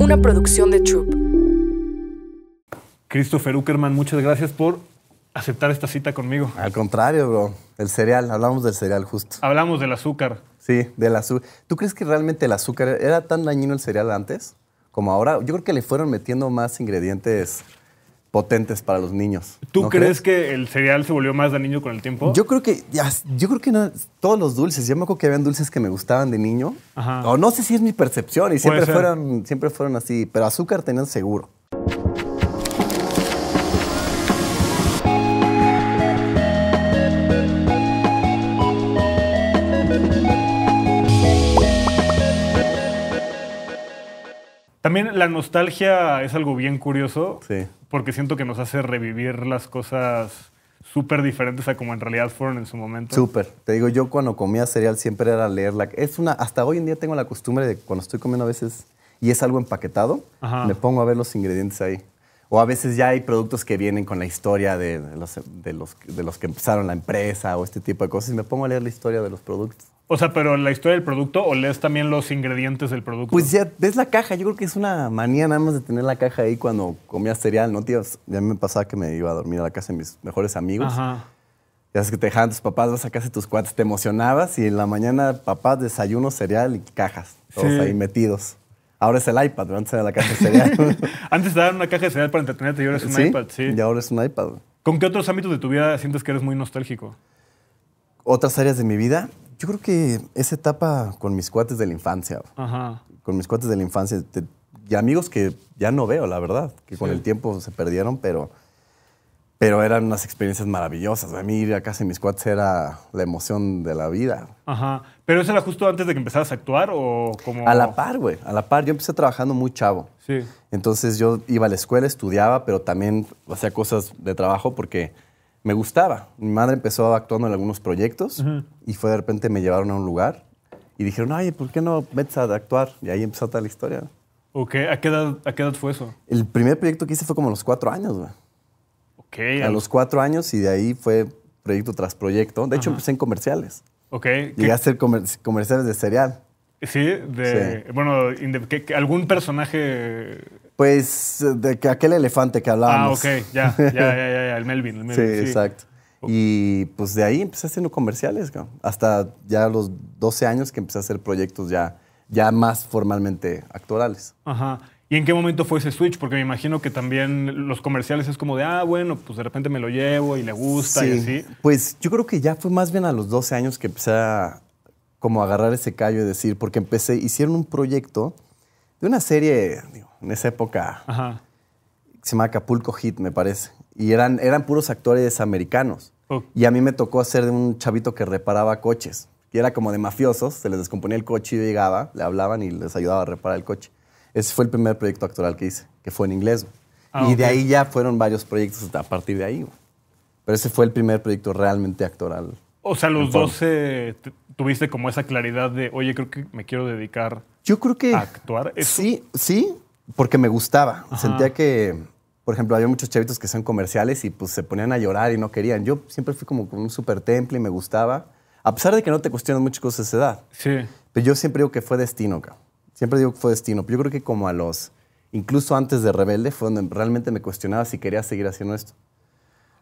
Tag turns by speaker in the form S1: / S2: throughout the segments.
S1: una producción de Chup.
S2: Christopher Uckerman, muchas gracias por aceptar esta cita conmigo. Al contrario, bro. El cereal, hablamos del cereal justo. Hablamos del azúcar. Sí, del azúcar. ¿Tú crees que realmente el azúcar era tan dañino el cereal antes como ahora? Yo creo que le fueron metiendo más ingredientes potentes para los niños. ¿Tú crees,
S1: que el cereal se volvió más de niño con el tiempo? Yo
S2: creo que, yo creo que no, todos los dulces. Yo me acuerdo que había dulces que me gustaban de niño. O no sé si es mi percepción y siempre fueron, siempre fueron así, pero azúcar tenían seguro.
S1: También la nostalgia es algo bien curioso. Sí porque siento que nos hace revivir las cosas súper diferentes a como en realidad fueron en su momento.
S2: Súper. Te digo, yo cuando comía cereal siempre era leerla. Es una, hasta hoy en día tengo la costumbre de cuando estoy comiendo a veces y es algo empaquetado, me pongo a ver los ingredientes ahí. O a veces ya hay productos que vienen con la historia de, los, de, los, de los que empezaron la empresa o este tipo de cosas y me pongo a leer la historia de los productos.
S1: O sea, pero la historia del producto o lees también los ingredientes del producto.
S2: Pues ya ves la caja. Yo creo que es una manía nada más de tener la caja ahí cuando comías cereal, ¿no, tíos? Ya me pasaba que me iba a dormir a la casa de mis mejores amigos. Ajá. Ya sabes que te dejaban tus papás, vas a casa de tus cuates, te emocionabas y en la mañana papás desayuno, cereal y cajas. Todos ahí metidos. Ahora es el iPad, antes era la caja de cereal. antes te
S1: daban una caja de cereal para entretenerte y ahora es un iPad,
S2: sí. Y ahora es un
S1: iPad. ¿Con qué otros ámbitos de tu vida sientes que eres muy nostálgico?
S2: Otras áreas de mi vida. Yo creo que esa etapa con mis cuates de la infancia. Ajá. Con mis cuates de la infancia. y amigos que ya no veo, la verdad, que con el tiempo se perdieron, pero, pero eran unas experiencias maravillosas. A mí ir a casa de mis cuates era la emoción de la vida.
S1: Ajá. ¿Pero eso era justo antes de que empezaras a actuar o como...? A la par, güey.
S2: A la par. Yo empecé trabajando muy chavo. Sí. Entonces yo iba a la escuela, estudiaba, pero también hacía cosas de trabajo porque me gustaba. Mi madre empezó actuando en algunos proyectos y fue de repente me llevaron a un lugar y dijeron, ay, ¿por qué no metes a actuar? Y ahí empezó toda la historia.
S1: ¿a qué edad, fue eso?
S2: El primer proyecto que hice fue como a los cuatro años,
S1: güey. a los
S2: cuatro años y de ahí fue proyecto tras proyecto. De hecho, empecé en comerciales.
S1: Ok. Llegué a
S2: hacer comerciales de cereal.
S1: Sí, de. Sí. Bueno, ¿algún personaje
S2: pues eh, de que aquel elefante que hablábamos. Ah, ok, ya, ya, ya, ya, el Melvin. El Melvin sí, exacto. Y pues de ahí empecé haciendo comerciales, hasta ya los 12 años que empecé a hacer proyectos ya, ya más formalmente actorales.
S1: Ajá. ¿Y en qué momento fue ese switch? Porque me imagino que también los comerciales es como de, ah, bueno, pues de repente me lo llevo y le gusta y así.
S2: Pues yo creo que ya fue más bien a los 12 años que empecé a como agarrar ese callo y decir, porque empecé, hicieron un proyecto una serie, en esa época, Ajá. se llama Acapulco Hit, me parece. Y eran, eran puros actores americanos. Y a mí me tocó hacer de un chavito que reparaba coches. Y era como de mafiosos, se les descomponía el coche y llegaba, le hablaban y les ayudaba a reparar el coche. Ese fue el primer proyecto actoral que hice, que fue en inglés. Ah, y de ahí ya fueron varios proyectos a partir de ahí. Pero ese fue el primer proyecto realmente actoral o sea, los dos
S1: eh, tuviste como esa claridad de, oye, creo que me quiero dedicar
S2: Yo creo que a actuar. Sí, sí, porque me gustaba. Sentía que, por ejemplo, había muchos chavitos que son comerciales y pues se ponían a llorar y no querían. Yo siempre fui como un super temple y me gustaba. A pesar de que no te cuestionan muchas cosas de esa edad. Sí. Pero yo siempre digo que fue destino, acá Siempre digo que fue destino. yo creo que como a los, incluso antes de Rebelde, fue donde realmente me cuestionaba si quería seguir haciendo esto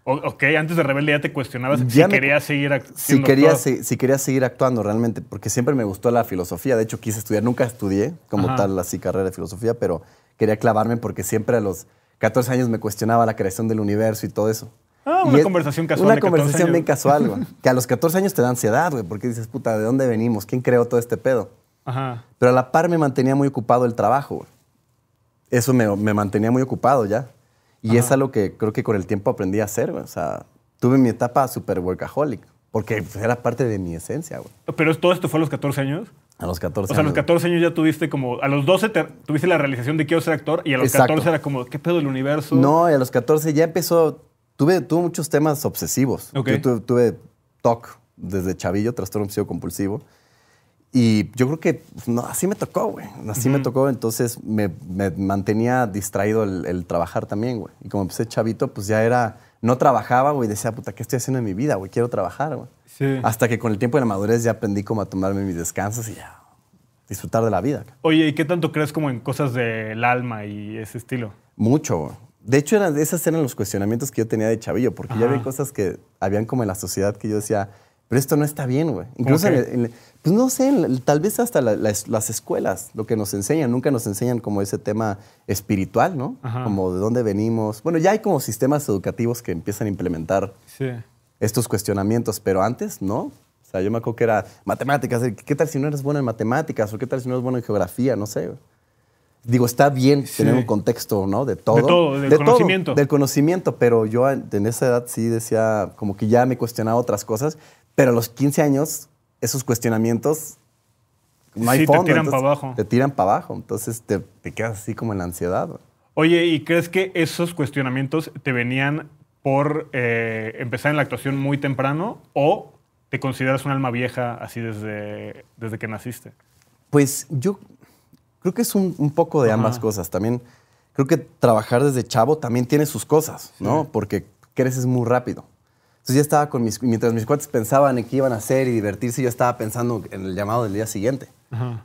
S1: ok, antes de Rebelde ya te cuestionabas si querías seguir actuando. Si quería, si,
S2: seguir actuando realmente, porque siempre me gustó la filosofía. De hecho, quise estudiar, nunca estudié como tal así carrera de filosofía, pero quería clavarme porque siempre a los 14 años me cuestionaba la creación del universo y todo eso. Ah, una conversación casual. Una conversación bien casual, güey. que a los 14 años te da ansiedad, güey, porque dices, puta, ¿de dónde venimos? ¿Quién creó todo este pedo? Ajá. Pero a la par me mantenía muy ocupado el trabajo, güey. Eso me mantenía muy ocupado ya. Y es algo que creo que con el tiempo aprendí a hacer, güey. O sea, tuve mi etapa súper workaholic, porque era parte de mi esencia, güey.
S1: Pero todo esto fue a los 14 años.
S2: A los 14 años. O sea, a los
S1: 14 años ya tuviste como. A los 12 tuviste la realización de quiero ser actor y a los 14 era como, ¿qué pedo el universo? No,
S2: a los 14 ya empezó. Tuve, tuve muchos temas obsesivos. Yo tuve, tuve TOC desde chavillo, trastorno obsesivo compulsivo. Y yo creo que pues, así me tocó, güey. Así me tocó. Entonces me, mantenía distraído el, trabajar también, güey. Y como empecé pues, chavito, pues ya era. No trabajaba, güey. Decía, puta, ¿qué estoy haciendo en mi vida, güey? Quiero trabajar, güey. Sí. Hasta que con el tiempo de la madurez ya aprendí como a tomarme mis descansos y ya disfrutar de la vida.
S1: Oye, ¿y qué tanto crees como en cosas del alma y ese estilo?
S2: Mucho, De hecho, esos eran los cuestionamientos que yo tenía de chavillo, porque ya había cosas que habían como en la sociedad que yo decía, pero esto no está bien, güey. Incluso en, pues no sé, tal vez hasta las, escuelas, lo que nos enseñan, nunca nos enseñan como ese tema espiritual, ¿no? Como de dónde venimos. Bueno, ya hay como sistemas educativos que empiezan a implementar estos cuestionamientos, pero antes no. O sea, yo me acuerdo que era matemáticas, ¿qué tal si no eres bueno en matemáticas? ¿O qué tal si no eres bueno en geografía? No sé. Digo, está bien tener un contexto, ¿no? De todo. del conocimiento. del conocimiento, pero yo en esa edad sí decía, como que ya me cuestionaba otras cosas. Pero a los 15 años, esos cuestionamientos
S1: no hay Te tiran para abajo.
S2: Te tiran para abajo. Entonces te, quedas así como en la ansiedad.
S1: Oye, ¿y crees que esos cuestionamientos te venían por eh, empezar en la actuación muy temprano o te consideras un alma vieja así desde, desde que naciste?
S2: Pues yo creo que es un, poco de ambas cosas. También creo que trabajar desde chavo también tiene sus cosas, ¿no? Porque creces muy rápido. Entonces ya estaba con mis, mientras mis cuates pensaban en qué iban a hacer y divertirse, yo estaba pensando en el llamado del día siguiente.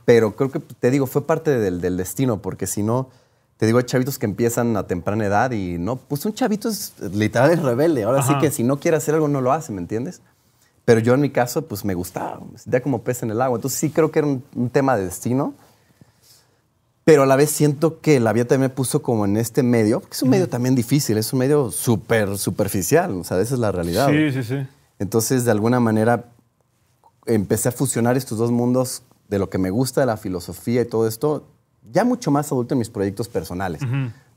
S2: Pero creo que, te digo, fue parte del, destino, porque si no, te digo, hay chavitos que empiezan a temprana edad y no, pues un chavito es literal es rebelde. Ahora sí que si no quiere hacer algo, no lo hace, ¿me entiendes? Pero yo en mi caso, pues me gustaba, me sentía como pez en el agua. Entonces sí creo que era un tema de destino pero a la vez siento que la vida también me puso como en este medio, porque es un medio también difícil, es un medio súper superficial, o sea, esa es la realidad. Sí, sí, sí. Entonces, de alguna manera, empecé a fusionar estos dos mundos de lo que me gusta, de la filosofía y todo esto, ya mucho más adulto en mis proyectos personales,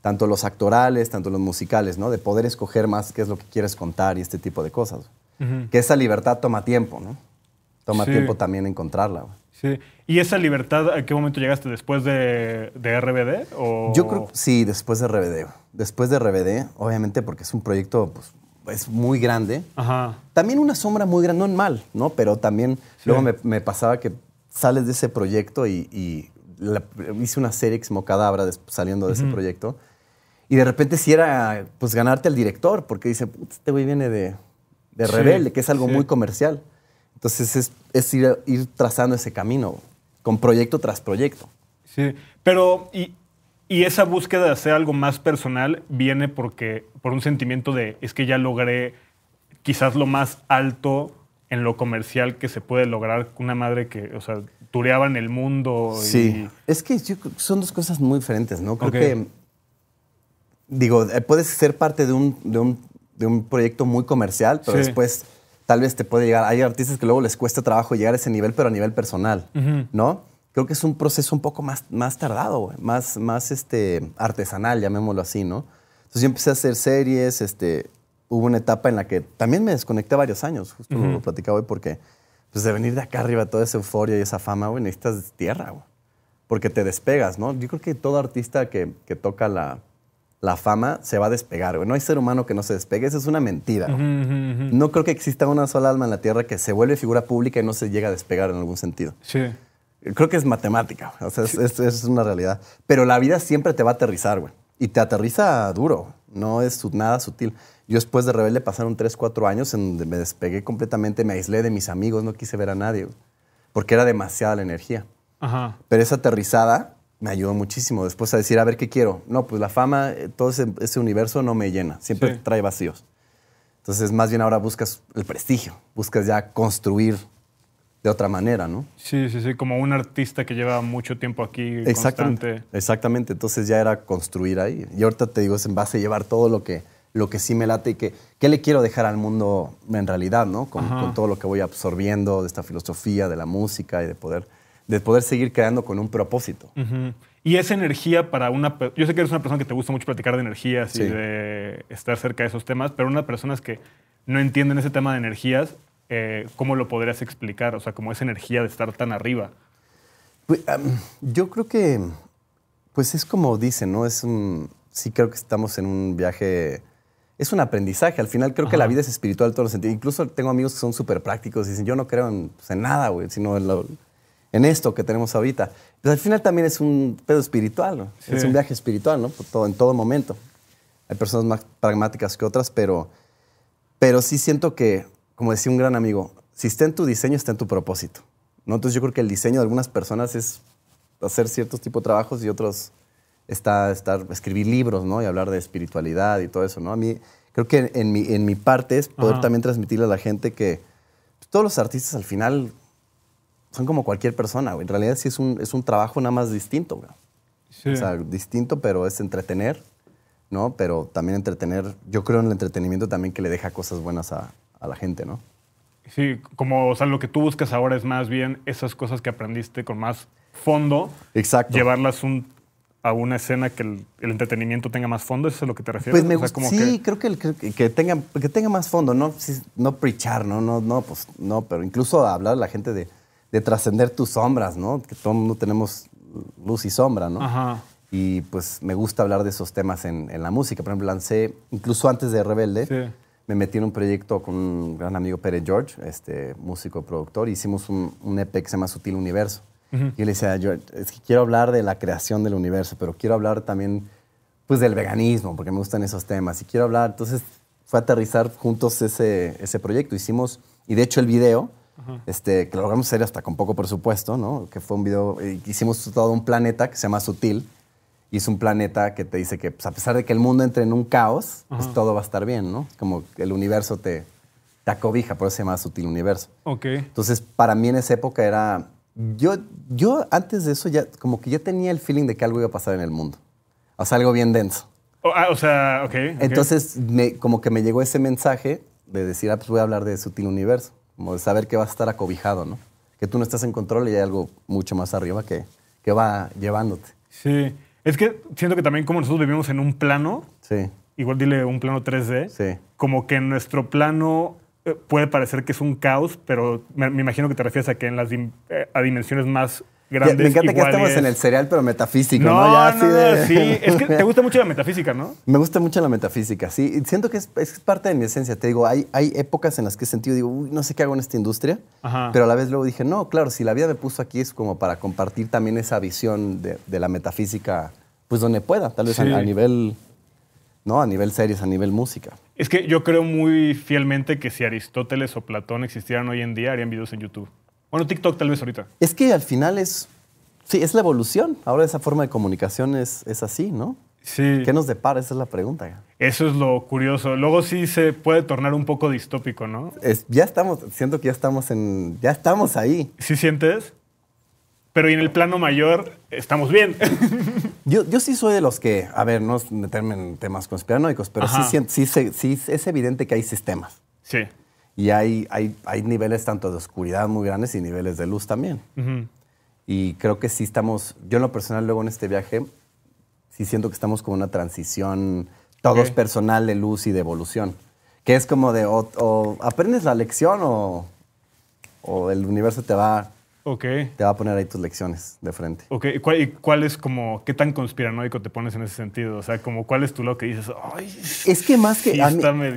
S2: tanto los actorales, tanto los musicales, ¿no? De poder escoger más qué es lo que quieres contar y este tipo de cosas. Que esa libertad toma tiempo, ¿no? Toma tiempo también encontrarla.
S1: Sí. ¿Y esa libertad a qué momento llegaste? ¿Después de, de RBD? O... Yo creo
S2: sí, después de RBD. Después de RBD, obviamente, porque es un proyecto pues, es muy grande. Ajá. También una sombra muy grande, no en mal, ¿no? Pero también luego me, pasaba que sales de ese proyecto y, hice una serie exmocadabra cadabra saliendo de ese proyecto. Y de repente si era pues ganarte al director, porque dice, este güey viene de, de Rebelde, que es algo muy comercial. Entonces es, ir, trazando ese camino, con proyecto tras proyecto.
S1: Sí, pero y, esa búsqueda de hacer algo más personal viene porque, por un sentimiento de, es que ya logré quizás lo más alto en lo comercial que se puede lograr una madre que, o sea, tureaba en el mundo. Sí,
S2: es que son dos cosas muy diferentes, ¿no? Creo que, digo, eh, puedes ser parte de un, proyecto muy comercial, pero después tal vez te puede llegar. Hay artistas que luego les cuesta trabajo llegar a ese nivel, pero a nivel personal, ¿no? Creo que es un proceso un poco más, más tardado, más, más este, artesanal, llamémoslo así, ¿no? Entonces yo empecé a hacer series, este, hubo una etapa en la que también me desconecté varios años, justo lo platicaba hoy, porque pues, de venir de acá arriba toda esa euforia y esa fama, güey, necesitas tierra, porque te despegas, ¿no? Yo creo que todo artista que toca la, la fama se va a despegar, güey. No hay ser humano que no se despegue. Esa es una mentira. No creo que exista una sola alma en la Tierra que se vuelve figura pública y no se llega a despegar en algún sentido. Sí. Creo que es matemática, o sea, es, una realidad. Pero la vida siempre te va a aterrizar, güey. Y te aterriza duro, no es nada sutil. Yo después de Rebelde pasaron 3, 4 años en donde me despegué completamente, me aislé de mis amigos, no quise ver a nadie, porque era demasiada la energía. Ajá. Pero esa aterrizada me ayudó muchísimo. Después a decir, a ver, ¿qué quiero? No, pues la fama, eh, todo ese, universo no me llena, siempre trae vacíos. Entonces, más bien ahora buscas el prestigio, buscas ya construir de otra manera, ¿no?
S1: Sí, sí, sí, como un artista que lleva mucho tiempo aquí. Exactamente. Constante.
S2: Exactamente, entonces ya era construir ahí. Y ahorita te digo, es en base a llevar todo lo que, lo que sí me late y que, qué le quiero dejar al mundo en realidad, ¿no? con todo lo que voy absorbiendo de esta filosofía, de la música y de poder de poder seguir creando con un propósito.
S1: Y esa energía para una... Yo sé que eres una persona que te gusta mucho platicar de energías y de estar cerca de esos temas, pero unas personas que no entienden ese tema de energías, eh, ¿cómo lo podrías explicar? O sea, ¿cómo esa energía de estar tan arriba.
S2: Pues, yo creo que, pues es como dicen, ¿no? Es un, sí creo que estamos en un viaje, es un aprendizaje. Al final creo que la vida es espiritual en todos los sentidos. Incluso tengo amigos que son súper prácticos y dicen, yo no creo en, pues, nada, güey, sino en lo, en esto que tenemos ahorita. Pues al final también es un pedo espiritual, ¿no? Es un viaje espiritual, ¿no? todo, en todo momento. Hay personas más pragmáticas que otras, pero, pero sí siento que, como decía un gran amigo, si está en tu diseño, está en tu propósito. ¿no? Entonces yo creo que el diseño de algunas personas es hacer ciertos tipos de trabajos y otros está, estar, escribir libros, ¿no? Y hablar de espiritualidad y todo eso, ¿no? A mí creo que en, mi, parte es poder también transmitirle a la gente que pues, todos los artistas al final son como cualquier persona, güey. En realidad sí es un, es un trabajo nada más distinto, güey. Sí. O sea, distinto, pero es entretener, ¿no? Pero también entretener, yo creo en el entretenimiento también que le deja cosas buenas a, la gente, ¿no?
S1: Sí, como, o sea, lo que tú buscas ahora es más bien esas cosas que aprendiste con más fondo. Exacto. Llevarlas a una escena que el, entretenimiento tenga más fondo, ¿eso es a lo que te refieres? Pues me gusta, sí,
S2: creo que, que, tenga, que tenga más fondo, no, no, no ¿no? No, no, pues, no, pero incluso hablar a la gente de de trascender tus sombras, ¿no? Que todo el mundo tenemos luz y sombra, ¿no? Ajá. Y pues me gusta hablar de esos temas en, la música. Por ejemplo, lancé, incluso antes de Rebelde, me metí en un proyecto con un gran amigo Pérez George, este músico productor, hicimos un, un EP que se llama Sutil Universo. Y le decía George, es que quiero hablar de la creación del universo, pero quiero hablar también pues del veganismo, porque me gustan esos temas. Y quiero hablar, entonces fue aterrizar juntos ese, ese proyecto. Hicimos, y de hecho el video este, que logramos hacer hasta con poco presupuesto, ¿no? Que fue un video, eh, hicimos todo un planeta que se llama Sutil, y es un planeta que te dice que pues, a pesar de que el mundo entre en un caos, pues, todo va a estar bien, ¿no? Como el universo te, te acobija, por eso se llama Sutil Universo. okay Entonces, para mí en esa época era... Yo, yo antes de eso ya como que ya tenía el feeling de que algo iba a pasar en el mundo. O sea, algo bien denso.
S1: Oh, ah, o sea, okay. Entonces,
S2: como que me llegó ese mensaje de decir, ah, pues voy a hablar de Sutil Universo como de saber que vas a estar acobijado, ¿no? Que tú no estás en control y hay algo mucho más arriba que, que va llevándote. Sí, es que
S1: siento que también como nosotros vivimos en un plano, sí. igual dile un plano
S2: 3D, como
S1: que nuestro plano eh, puede parecer que es un caos, pero me, imagino que te refieres a que en las eh, a dimensiones más grandes. me encanta que estemos en el cereal,
S2: pero metafísico, ¿no? ¿no? Ya así de... sí. es que te
S1: gusta mucho la metafísica, ¿no?
S2: Me gusta mucho la metafísica, sí. Siento que es, parte de mi esencia. Te digo, hay, hay épocas en las que he sentido, digo, uy, no sé qué hago en esta industria, pero a la vez luego dije, no, claro, si la vida me puso aquí es como para compartir también esa visión de, la metafísica, pues donde pueda, tal vez a, a nivel ¿no? A nivel series, a nivel música.
S1: Es que yo creo muy fielmente que si Aristóteles o Platón existieran hoy en día, harían videos en YouTube. Bueno, TikTok
S2: tal vez ahorita. Es que al final es, sí, es la evolución. Ahora esa forma de comunicación es, así, ¿no? Sí. ¿Qué nos depara? Esa es la pregunta.
S1: Eso es lo curioso. Luego sí se puede tornar un poco distópico, ¿no?
S2: Es, ya estamos, siento que ya estamos en, ya estamos ahí. ¿Sí sientes?
S1: Pero en el plano mayor estamos bien.
S2: yo, sí soy de los que, a ver, no meterme en temas conspiranoicos, pero sí, sí, sí, sí es evidente que hay sistemas. Sí. Y hay, hay, niveles tanto de oscuridad muy grandes y niveles de luz también. Y creo que sí estamos, yo en lo personal luego en este viaje, sí siento que estamos como una transición, todos personal de luz y de evolución. Que es como de, o, aprendes la lección o, o el universo te va te va a poner ahí tus lecciones de frente.
S1: ¿y cuál, es como, qué tan conspiranoico te pones en ese sentido? O sea, como, ¿cuál es tu lo que dices?
S2: es que más que... me,
S1: me,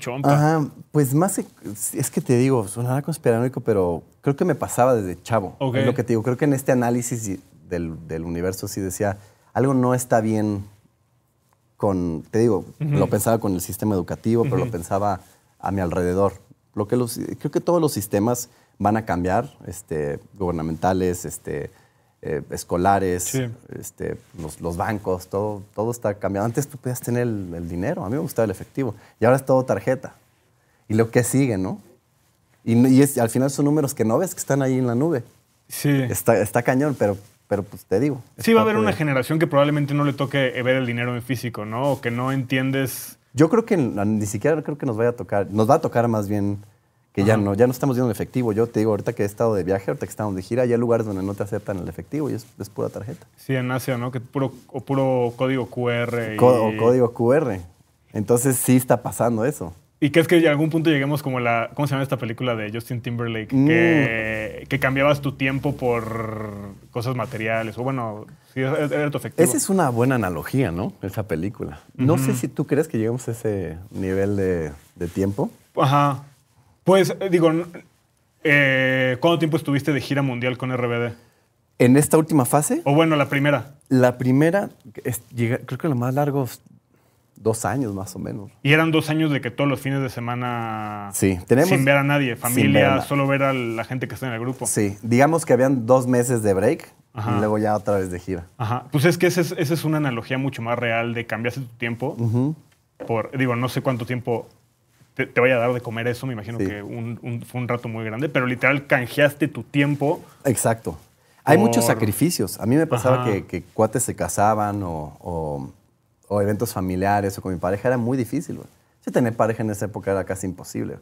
S1: un Ajá,
S2: pues más, es que te digo, sonará conspiranoico, pero creo que me pasaba desde chavo. lo que te digo, creo que en este análisis del, universo sí decía, algo no está bien con, te digo, lo pensaba con el sistema educativo, pero lo pensaba a mi alrededor. Lo que los, creo que todos los sistemas van a cambiar, este, gubernamentales, este, eh, escolares, este, los, bancos, todo, todo está cambiado. Antes tú podías tener el, dinero, a mí me gustaba el efectivo, y ahora es todo tarjeta. Y lo que sigue, ¿no? Y, al final son números que no ves que están ahí en la nube. Sí. Está, cañón, pero pero pues te digo.
S1: Sí, va a haber una generación que probablemente no le toque ver el dinero en físico, ¿no? O que no entiendes.
S2: Yo creo que ni siquiera creo que nos vaya a tocar, nos va a tocar más bien que ya no, ya no estamos viendo en efectivo. Yo te digo, ahorita que he estado de viaje, ahorita que estamos de gira, hay lugares donde no te aceptan el efectivo y es, pura tarjeta.
S1: Sí, en Asia, ¿no? Que puro, o puro código QR. o
S2: código QR. Entonces sí está pasando eso.
S1: ¿Y es que en algún punto lleguemos como la. ¿Cómo se llama esta película de Justin Timberlake? Mm. Que, cambiabas tu tiempo por cosas materiales. O bueno,
S2: si era tu efectivo. Esa es una buena analogía, ¿no? Esa película. No sé si tú crees que lleguemos a ese nivel de tiempo. Ajá. Pues eh, digo, eh, ¿cuánto tiempo estuviste de gira mundial con RBD? En esta última fase. O bueno, la primera. La primera, creo que lo más largos, dos años más o menos.
S1: Y eran dos años de que todos los fines de semana. Sí, tenemos. Sin ver a nadie, familia, solo ver a la gente que está en el grupo. Sí,
S2: digamos que habían dos meses de break y luego ya otra vez de gira.
S1: Ajá. Pues es que esa es, una analogía mucho más real de cambiarse tu tiempo. Por, digo, no sé cuánto tiempo te, voy a dar de comer eso, me imagino que un, fue un rato muy grande, pero literal canjeaste tu
S2: tiempo. Exacto. Hay muchos sacrificios. A mí me pasaba que, cuates se casaban o, eventos familiares o con mi pareja era muy difícil. Si Yo tener pareja en esa época era casi imposible.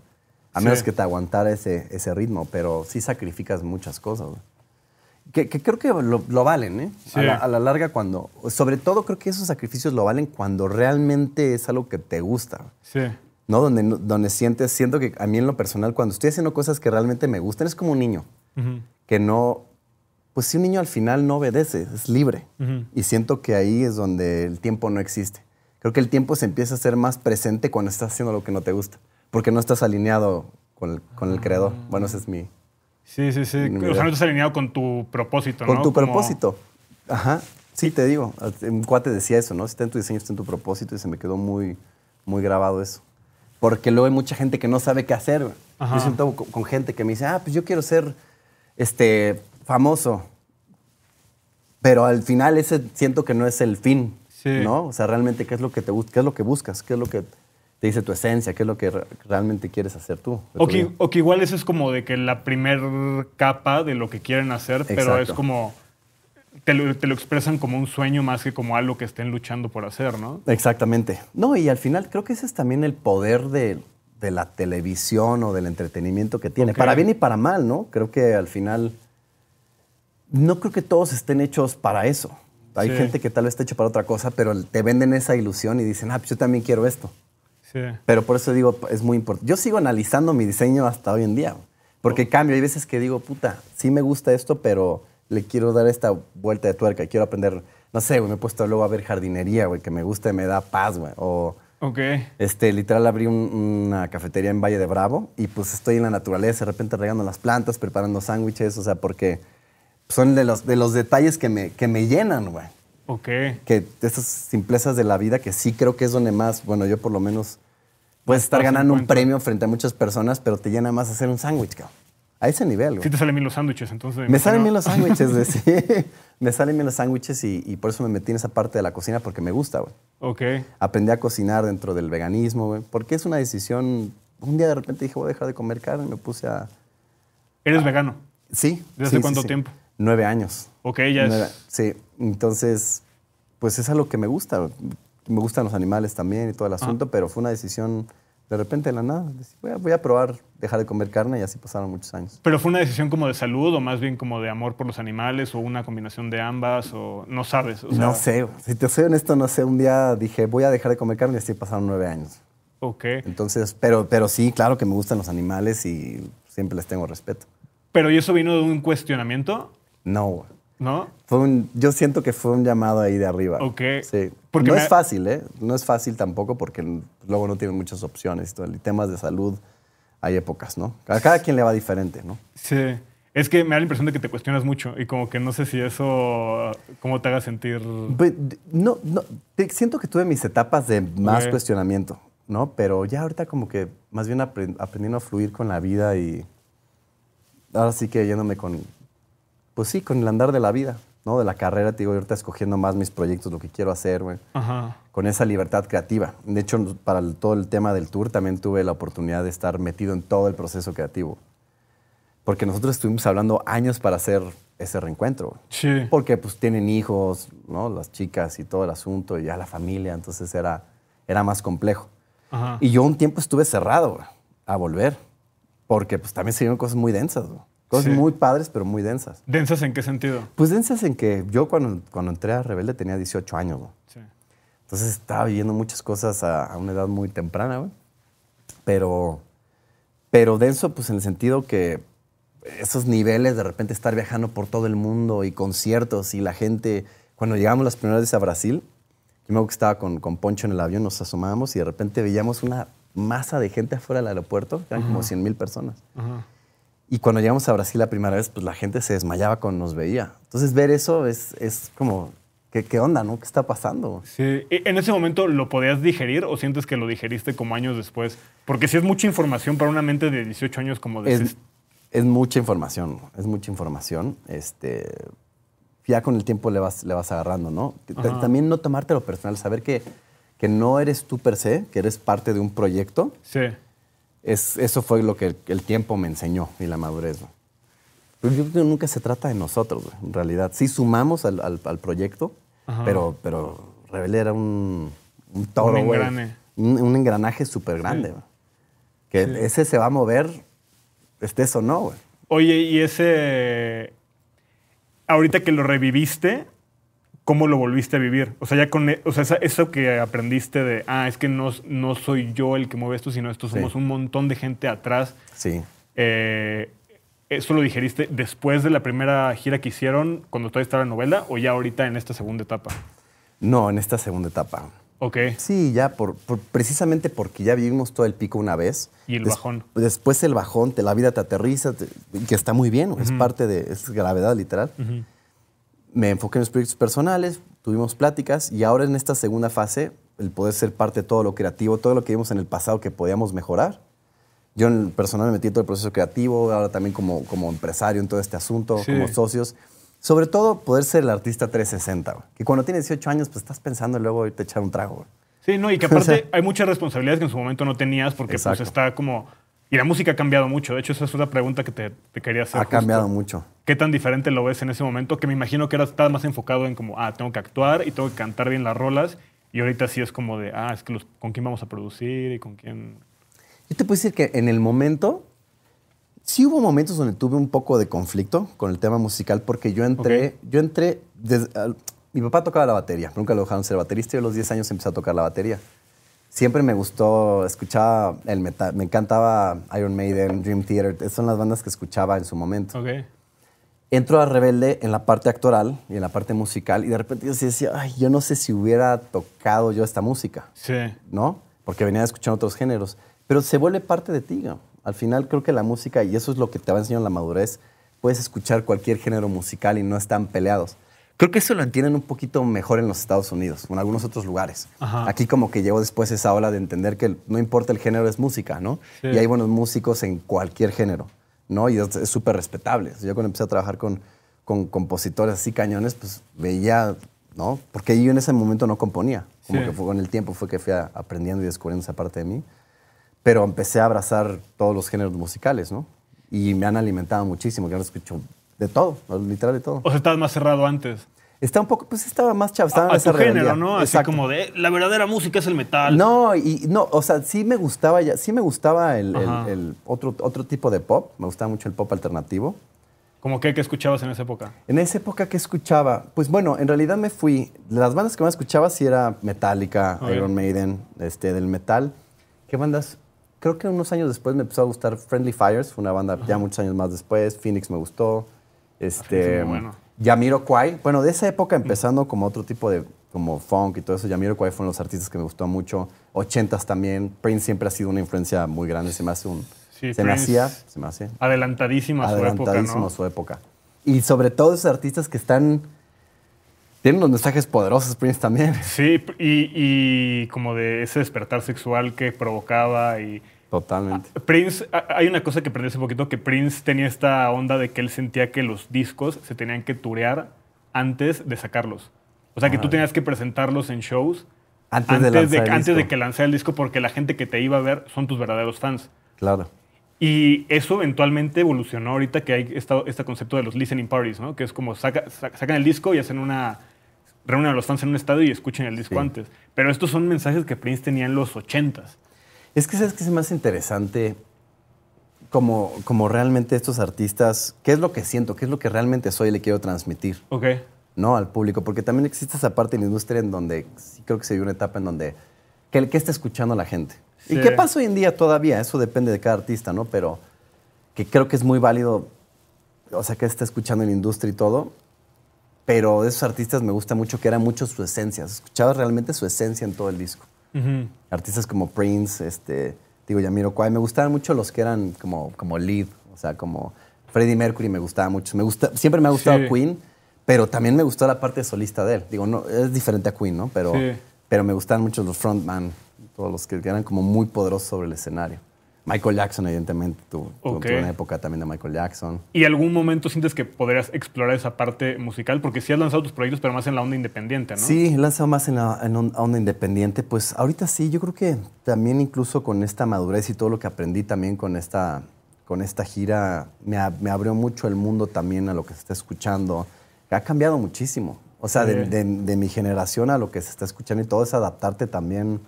S2: A menos que te aguantara ese, ritmo, pero sí sacrificas muchas cosas. Que, creo que lo, valen, ¿eh? A, la, a, la, larga cuando... Sobre todo creo que esos sacrificios lo valen cuando realmente es algo que te gusta. Sí. ¿no? Donde, donde sientes, siento que a mí en lo personal, cuando estoy haciendo cosas que realmente me gustan, es como un niño, que no, pues si un niño al final no obedece, es libre. Y siento que ahí es donde el tiempo no existe. Creo que el tiempo se empieza a ser más presente cuando estás haciendo lo que no te gusta, porque no estás alineado con el, con creador. Ah. Bueno, ese es mi...
S1: Sí, sí, sí. o sea, no estás alineado con tu propósito, Con tu propósito.
S2: Ajá. Sí, te digo. Un cuate decía eso, ¿no? Si está en tu diseño, está en tu propósito y se me quedó muy, muy grabado eso porque luego hay mucha gente que no sabe qué hacer. Yo siento con, gente que me dice, ah, pues yo quiero ser este, famoso. Pero al final ese siento que no es el fin, ¿no? O sea, realmente qué es lo que te qué es lo que buscas, qué es lo que te dice tu esencia, qué es lo que realmente quieres hacer tú. O que,
S1: o que, igual eso es como de que la primer capa de lo que quieren hacer, pero es como te lo, expresan como un sueño más que como algo que estén luchando por hacer, ¿no?
S2: Exactamente. No, y al final creo que ese es también el poder de, la televisión o del entretenimiento que tiene. Para bien y para mal, ¿no? Creo que al final. No creo que todos estén hechos para eso. Hay gente que tal vez está hecho para otra cosa, pero te venden esa ilusión y dicen, ah, pues yo también quiero esto. Sí. Pero por eso digo, es muy importante. Yo sigo analizando mi diseño hasta hoy en día, porque cambio. Hay veces que digo, puta, sí me gusta esto, pero le quiero dar esta vuelta de tuerca, quiero aprender, no sé, güey, me he puesto luego a ver jardinería, güey, que me gusta y me da paz, güey. O, ok. Este, literal abrí una cafetería en Valle de Bravo y pues estoy en la naturaleza, de repente regando las plantas, preparando sándwiches, o sea, porque son de los, de los detalles que me, que me llenan, güey. Ok. Que esas simplezas de la vida que sí creo que es donde más, bueno, yo por lo menos
S1: puedes estar ganando
S2: un premio frente a muchas personas, pero te llena más hacer un sándwich, güey. A ese nivel. Güey. Sí te
S1: salen bien los sándwiches, entonces. Me salen bien los sándwiches, sí.
S2: Me salen bien los sándwiches y, por eso me metí en esa parte de la cocina porque me gusta, güey. Ok. Aprendí a cocinar dentro del veganismo, güey. Porque es una decisión... Un día de repente dije, voy a dejar de comer carne y me puse a... ¿Eres vegano? Sí. ¿Desde cuánto tiempo? Nueve años. Ok, ya es... Sí. Entonces, pues es algo que me gusta. Me gustan los animales también y todo el asunto, pero fue una decisión de repente de la nada, voy a, probar dejar de comer carne y así pasaron muchos años.
S1: ¿Pero fue una decisión como de salud o más bien como de amor por los animales o una combinación de ambas o no sabes? No sé,
S2: si te soy honesto, no sé, un día dije voy a dejar de comer carne y así pasaron nueve años. Ok. Entonces, pero, pero sí, claro que me gustan los animales y siempre les tengo respeto.
S1: ¿Pero y eso vino de un cuestionamiento? No, ¿No?
S2: Fue un, yo siento que fue un llamado ahí de arriba. Ok. Sí. no es fácil, ¿eh? No es fácil tampoco porque luego no tienen muchas opciones. Y temas de salud, hay épocas, ¿no? A cada quien le va diferente, ¿no?
S1: Sí. Es que me da la impresión de que te cuestionas mucho y como que no sé si eso, cómo te haga sentir...
S2: Pues, no, no, siento que tuve mis etapas de más cuestionamiento, ¿no? Pero ya ahorita como que más bien aprendiendo a fluir con la vida y ahora sí que yéndome con pues sí, con el andar de la vida, ¿no? De la carrera, te digo, ahorita escogiendo más mis proyectos, lo que quiero hacer, güey. Con esa libertad creativa. De hecho, para todo el tema del tour también tuve la oportunidad de estar metido en todo el proceso creativo. Porque nosotros estuvimos hablando años para hacer ese reencuentro. Sí. Porque pues tienen hijos, ¿no? Las chicas y todo el asunto y ya la familia, entonces era, era más complejo. Ajá. Y yo un tiempo estuve cerrado a volver, porque pues también se dieron cosas muy densas. ¿no? muy padres, pero muy densas.
S1: ¿Densas en qué sentido?
S2: Pues densas en que yo cuando, cuando entré a Rebelde tenía 18 años, Entonces estaba viviendo muchas cosas a, una edad muy temprana, güey. Pero, pero denso, pues en el sentido que esos niveles de repente estar viajando por todo el mundo y conciertos y la gente. Cuando llegamos las primeras veces a Brasil, yo me acuerdo que estaba con, con Poncho en el avión, nos asomábamos y de repente veíamos una masa de gente afuera del aeropuerto, eran como 100 mil personas. Ajá. Y cuando llegamos a Brasil la primera vez, pues la gente se desmayaba cuando nos veía. Entonces ver eso es, es como, ¿qué, onda, no? ¿Qué está pasando?
S1: Sí. ¿En ese momento lo podías digerir o sientes que lo digeriste como años después? Porque si es mucha información para una mente de 18 años como de... Es,
S2: es mucha información, es mucha información. Este, ya con el tiempo le vas, le vas agarrando, ¿no? También no tomártelo personal, saber que, que no eres tú per se, que eres parte de un proyecto. Sí es, eso fue lo que el, tiempo me enseñó y la madurez. Pues yo nunca se trata de nosotros, en realidad. Sí sumamos al, al, proyecto, pero, pero Rebel era un, toro, un engranaje, un, engranaje súper grande. Que ese se va a mover, estés o no.
S1: Oye, y ese. Ahorita que lo reviviste, ¿cómo lo volviste a vivir? O sea, ya con e, eso que aprendiste de, ah, es que no, no soy yo el que mueve esto, sino esto somos un montón de gente atrás. Sí. Eh, ¿Eso lo digeriste después de la primera gira que hicieron, cuando todavía estaba la novela, o ya ahorita en esta segunda etapa?
S2: No, en esta segunda etapa. Ok. Sí, ya, por, precisamente porque ya vivimos todo el pico una vez. Y el bajón. Después el bajón, la vida te aterriza, que está muy bien, es parte de, es gravedad literal me enfoqué en los proyectos personales, tuvimos pláticas y ahora en esta segunda fase, el poder ser parte de todo lo creativo, todo lo que vimos en el pasado que podíamos mejorar. Yo en personal me metí en todo el proceso creativo, ahora también como, como empresario en todo este asunto, como socios. Sobre todo, poder ser el artista 360. Que cuando tienes 18 años, pues estás pensando luego irte echar un trago.
S1: Sí, no, y que aparte hay muchas responsabilidades que en su momento no tenías porque pues está como y la música ha cambiado mucho. De hecho, esa es una pregunta que te, quería hacer. Ha cambiado mucho. ¿Qué tan diferente lo ves en ese momento? Que me imagino que ahora estás más enfocado en como, ah, tengo que actuar y tengo que cantar bien las rolas. Y ahorita sí es como de, ah, es que con quién vamos a producir y con quién.
S2: Yo te puedo decir que en el momento, sí hubo momentos donde tuve un poco de conflicto con el tema musical porque yo entré, yo entré, mi papá tocaba la batería, nunca lo dejaron ser baterista y a los 10 años empecé a tocar la batería siempre me gustó, escuchaba el metal, me encantaba Iron Maiden, Dream Theater, esas son las bandas que escuchaba en su momento. Okay. Entro a Rebelde en la parte actoral y en la parte musical y de repente yo decía, ay, yo no sé si hubiera tocado yo esta música. ¿No? Porque venía escuchando otros géneros. Pero se vuelve parte de ti. Al final creo que la música, y eso es lo que te va a enseñar la madurez, puedes escuchar cualquier género musical y no están peleados. Creo que eso lo entienden un poquito mejor en los Estados Unidos, en algunos otros lugares. Aquí como que llegó después esa ola de entender que no importa el género, es música, ¿no? Y hay buenos músicos en cualquier género, ¿no? Y es súper respetable. Yo cuando empecé a trabajar con, con compositores así cañones, pues veía, ¿no? Porque yo en ese momento no componía. Como que fue, con el tiempo fue que fui aprendiendo y descubriendo esa parte de mí. Pero empecé a abrazar todos los géneros musicales, ¿no? Y me han alimentado muchísimo. Yo escucho de todo, literal de todo. O sea,
S1: estabas más cerrado antes. Está un poco, pues estaba más chavo, estaba a, género, ¿no? Así como de la verdadera música es el metal.
S2: No, y no, o sea, sí me gustaba ya, sí me gustaba el, otro, otro tipo de pop, me gustaba mucho el pop alternativo. ¿Cómo qué, qué
S1: escuchabas en esa época?
S2: En esa época, ¿qué escuchaba? Pues bueno, en realidad me fui. Las bandas que más escuchaba sí era Metallica, Iron Maiden, este, del metal. ¿Qué bandas? Creo que unos años después me empezó a gustar Friendly Fires, fue una banda ya muchos años más después. Phoenix me gustó. Este, es bueno. bueno, de esa época empezando como otro tipo de como funk y todo eso, Yamiro uno de los artistas que me gustó mucho, ochentas también, Prince siempre ha sido una influencia muy grande, se me hace un se, me hacía, se me hace, adelantadísima, su época, ¿no? su época. Y sobre todo esos artistas que están tienen unos mensajes poderosos Prince también.
S1: Sí, y como de ese despertar sexual que provocaba y
S2: Totalmente. Ah,
S1: Prince, ah, hay una cosa que aprendí hace poquito, que Prince tenía esta onda de que él sentía que los discos se tenían que turear antes de sacarlos. O sea, que tú tenías que presentarlos en shows antes, de, antes que lanzara el disco, porque la gente que te iba a ver son tus verdaderos fans. Claro. Y eso eventualmente evolucionó ahorita que hay este concepto de los listening parties, ¿no? Que es como sacan el disco y hacen una... Reúnen a los fans en un estadio y escuchen el disco antes. Pero estos son mensajes que Prince tenía en los ochentas.
S2: Es que sabes que es más interesante como, como realmente estos artistas, qué es lo que siento, qué es lo que realmente soy y le quiero transmitir. Ok. ¿No? Al público, porque también existe esa parte en la industria en donde sí creo que se dio una etapa en donde ¿qué, que está escuchando la gente? ¿Y qué pasa hoy en día todavía? Eso depende de cada artista, ¿no? Pero que creo que es muy válido, o sea, que está escuchando en la industria y todo, pero de esos artistas me gusta mucho que era mucho su esencia, escuchaba realmente su esencia en todo el disco. Artistas como Prince, este, digo, Yamiroquai. Me gustaban mucho los que eran como, como lead, o sea, como Freddie Mercury me gustaba mucho. siempre me ha gustado Queen, pero también me gustó la parte solista de él. Digo, no, es diferente a Queen, ¿no? Pero, pero me gustaban mucho los frontman, todos los que eran como muy poderosos sobre el escenario. Michael Jackson, evidentemente, tu, una época también de Michael Jackson.
S1: ¿Y algún momento sientes que podrías explorar esa parte musical? Porque sí has lanzado tus proyectos, pero más en la onda independiente, ¿no? Sí,
S2: he lanzado más en la onda independiente. Pues ahorita sí, yo creo que también incluso con esta madurez y todo lo que aprendí también con esta, con esta gira, me, abrió mucho el mundo también a lo que se está escuchando. Ha cambiado muchísimo. O sea, de, de mi generación a lo que se está escuchando y todo es adaptarte también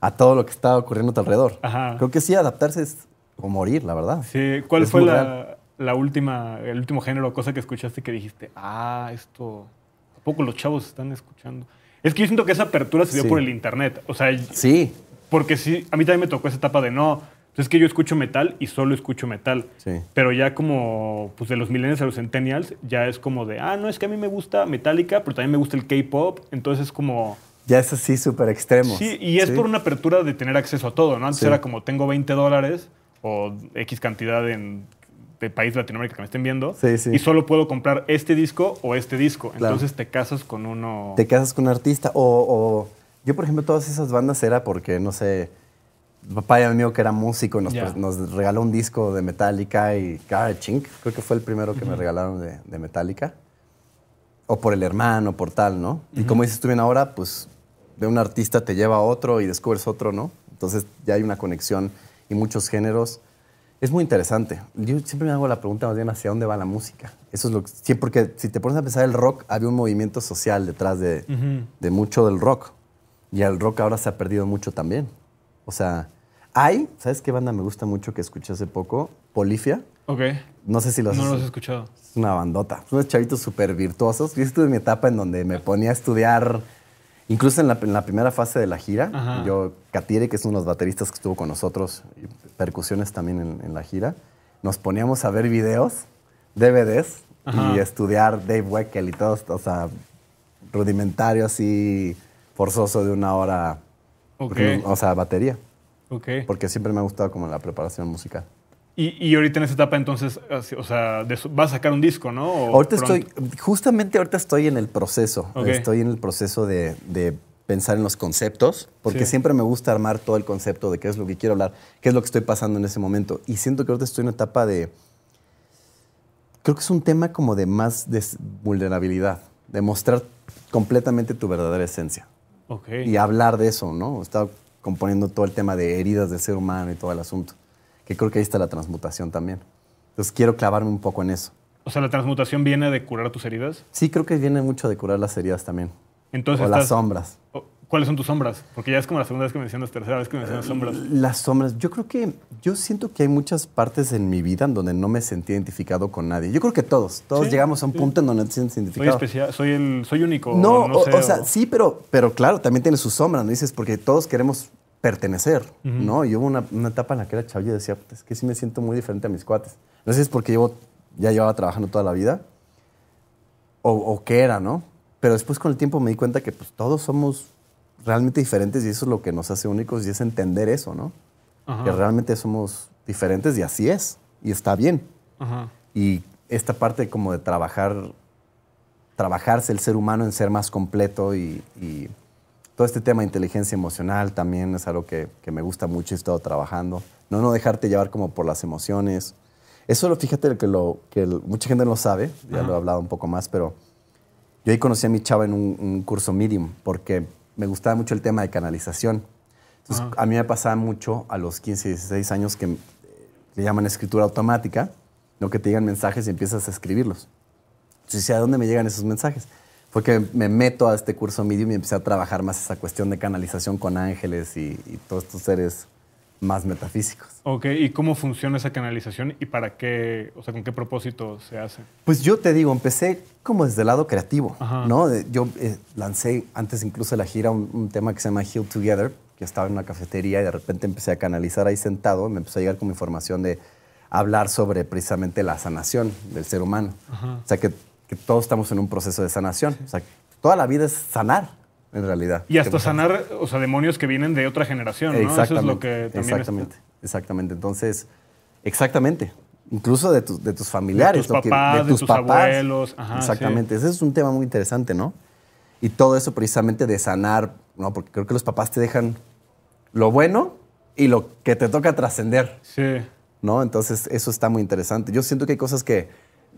S2: a todo lo que está ocurriendo a tu alrededor. Creo que sí, adaptarse es o morir, la verdad. Sí, ¿cuál fue
S1: la, última, el último género o cosa que escuchaste que dijiste, ah, esto, ¿a poco los chavos están escuchando?
S2: Es que yo siento que esa
S1: apertura se dio por el internet. O sea, sí. Porque sí, a mí también me tocó esa etapa de no, pues es que yo escucho metal y solo escucho metal. Sí. Pero ya como, pues de los millennials a los centennials, ya es como de, ah, no, es que a mí me gusta Metallica, pero también me gusta el K-pop. Entonces es como
S2: ya es así súper extremo. Sí, y es por una
S1: apertura de tener acceso a todo, ¿no? Antes era como tengo 20 dólares o X cantidad en, de país Latinoamérica que me estén viendo sí, sí. y solo puedo comprar este disco o este disco. Entonces te casas con uno... Te
S2: casas con un artista o, Yo, por ejemplo, todas esas bandas era porque, no sé, papá y amigo que era músico nos, regaló un disco de Metallica y ah, Chink, creo que fue el primero que me regalaron de, Metallica. O por el hermano, por tal, ¿no? Y como dices tú bien ahora, pues de un artista te lleva a otro y descubres otro, ¿no? Entonces ya hay una conexión y muchos géneros. Es muy interesante. Yo siempre me hago la pregunta más bien hacia dónde va la música. Eso es lo que. Sí, porque si te pones a pensar, el rock había un movimiento social detrás de, mucho del rock. Y el rock ahora se ha perdido mucho también. O sea, hay. ¿Sabes qué banda me gusta mucho que escuché hace poco? Polifia. Ok. No sé si los. No escuchado. Es una bandota. Unos chavitos súper virtuosos. Yo estuve en mi etapa en donde me ponía a estudiar Incluso en la, primera fase de la gira, yo, Katieri, que es uno de los bateristas que estuvo con nosotros, y percusiones también en, la gira, nos poníamos a ver videos, DVDs, y estudiar Dave Weckel y todo, o sea, rudimentario así, forzoso de una hora, o sea, batería. Porque siempre me ha gustado como la preparación musical.
S1: Y, ahorita en esa etapa entonces, o sea, vas a sacar un disco, ¿no? ahorita estoy,
S2: justamente ahorita estoy en el proceso, estoy en el proceso de, pensar en los conceptos, porque siempre me gusta armar todo el concepto de qué es lo que quiero hablar, qué es lo que estoy pasando en ese momento. Y siento que ahorita estoy en una etapa de, creo que es un tema como de más vulnerabilidad, de mostrar completamente tu verdadera esencia. Y hablar de eso, ¿no? Estaba componiendo todo el tema de heridas del ser humano y todo el asunto que creo que ahí está la transmutación también. Entonces quiero clavarme un poco en eso.
S1: O sea, ¿la transmutación viene de curar tus heridas?
S2: Sí, creo que viene mucho de curar las heridas también. Entonces, o las sombras.
S1: ¿Cuáles son tus sombras? Porque ya es como la segunda vez que mencionas, tercera vez que mencionas eh, sombras.
S2: Las sombras. Yo creo que, yo siento que hay muchas partes en mi vida en donde no me sentí identificado con nadie. Yo creo que todos, todos llegamos a un punto en donde no te sientes identificado. Soy
S1: especial, soy, el, soy único. No, o, sea,
S2: sí, pero, pero claro, también tiene sus sombras, ¿no? Dices, porque todos queremos pertenecer, ¿no? Y hubo una, una, etapa en la que era chavo y decía, es que sí me siento muy diferente a mis cuates. No sé si es porque llevo, ya llevaba trabajando toda la vida o, qué era, ¿no? Pero después con el tiempo me di cuenta que pues, todos somos realmente diferentes y eso es lo que nos hace únicos y es entender eso, ¿no? Que realmente somos diferentes y así es, y está bien. Y esta parte como de trabajar, trabajarse el ser humano en ser más completo y todo este tema de inteligencia emocional también es algo que, que, me gusta mucho, y he estado trabajando. No, no dejarte llevar como por las emociones. Eso, lo, fíjate que, lo, que mucha gente no lo sabe, ya lo he hablado un poco más, pero yo ahí conocí a mi chava en un, curso medium porque me gustaba mucho el tema de canalización. Entonces, a mí me pasaba mucho a los 15, 16 años que le llaman escritura automática, no que te llegan mensajes y empiezas a escribirlos. Entonces, ¿a dónde me llegan esos mensajes? fue que me meto a este curso Medium y empecé a trabajar más esa cuestión de canalización con ángeles y, todos estos seres más metafísicos. Ok,
S1: ¿y cómo funciona esa canalización y para qué, o sea, con qué propósito se hace?
S2: Pues yo te digo, empecé como desde el lado creativo, ¿no? Yo eh, lancé antes incluso la gira un, tema que se llama Heal Together, que estaba en una cafetería y de repente empecé a canalizar ahí sentado, me empezó a llegar como información de hablar sobre precisamente la sanación del ser humano. O sea, que que todos estamos en un proceso de sanación. O sea, toda la vida es sanar, en realidad. Y hasta sanar,
S1: o sea, demonios que vienen de otra generación, ¿no? Exactamente. Eso es lo que Exactamente,
S2: exactamente. Entonces, exactamente. Incluso de, tus familiares. De tus papás, de, tus abuelos. Ajá, exactamente. Ese es un tema muy interesante, ¿no? Y todo eso precisamente de sanar, ¿no? Porque creo que los papás te dejan lo bueno y lo que te toca trascender. Sí. ¿No? Entonces, eso está muy interesante. Yo siento que hay cosas que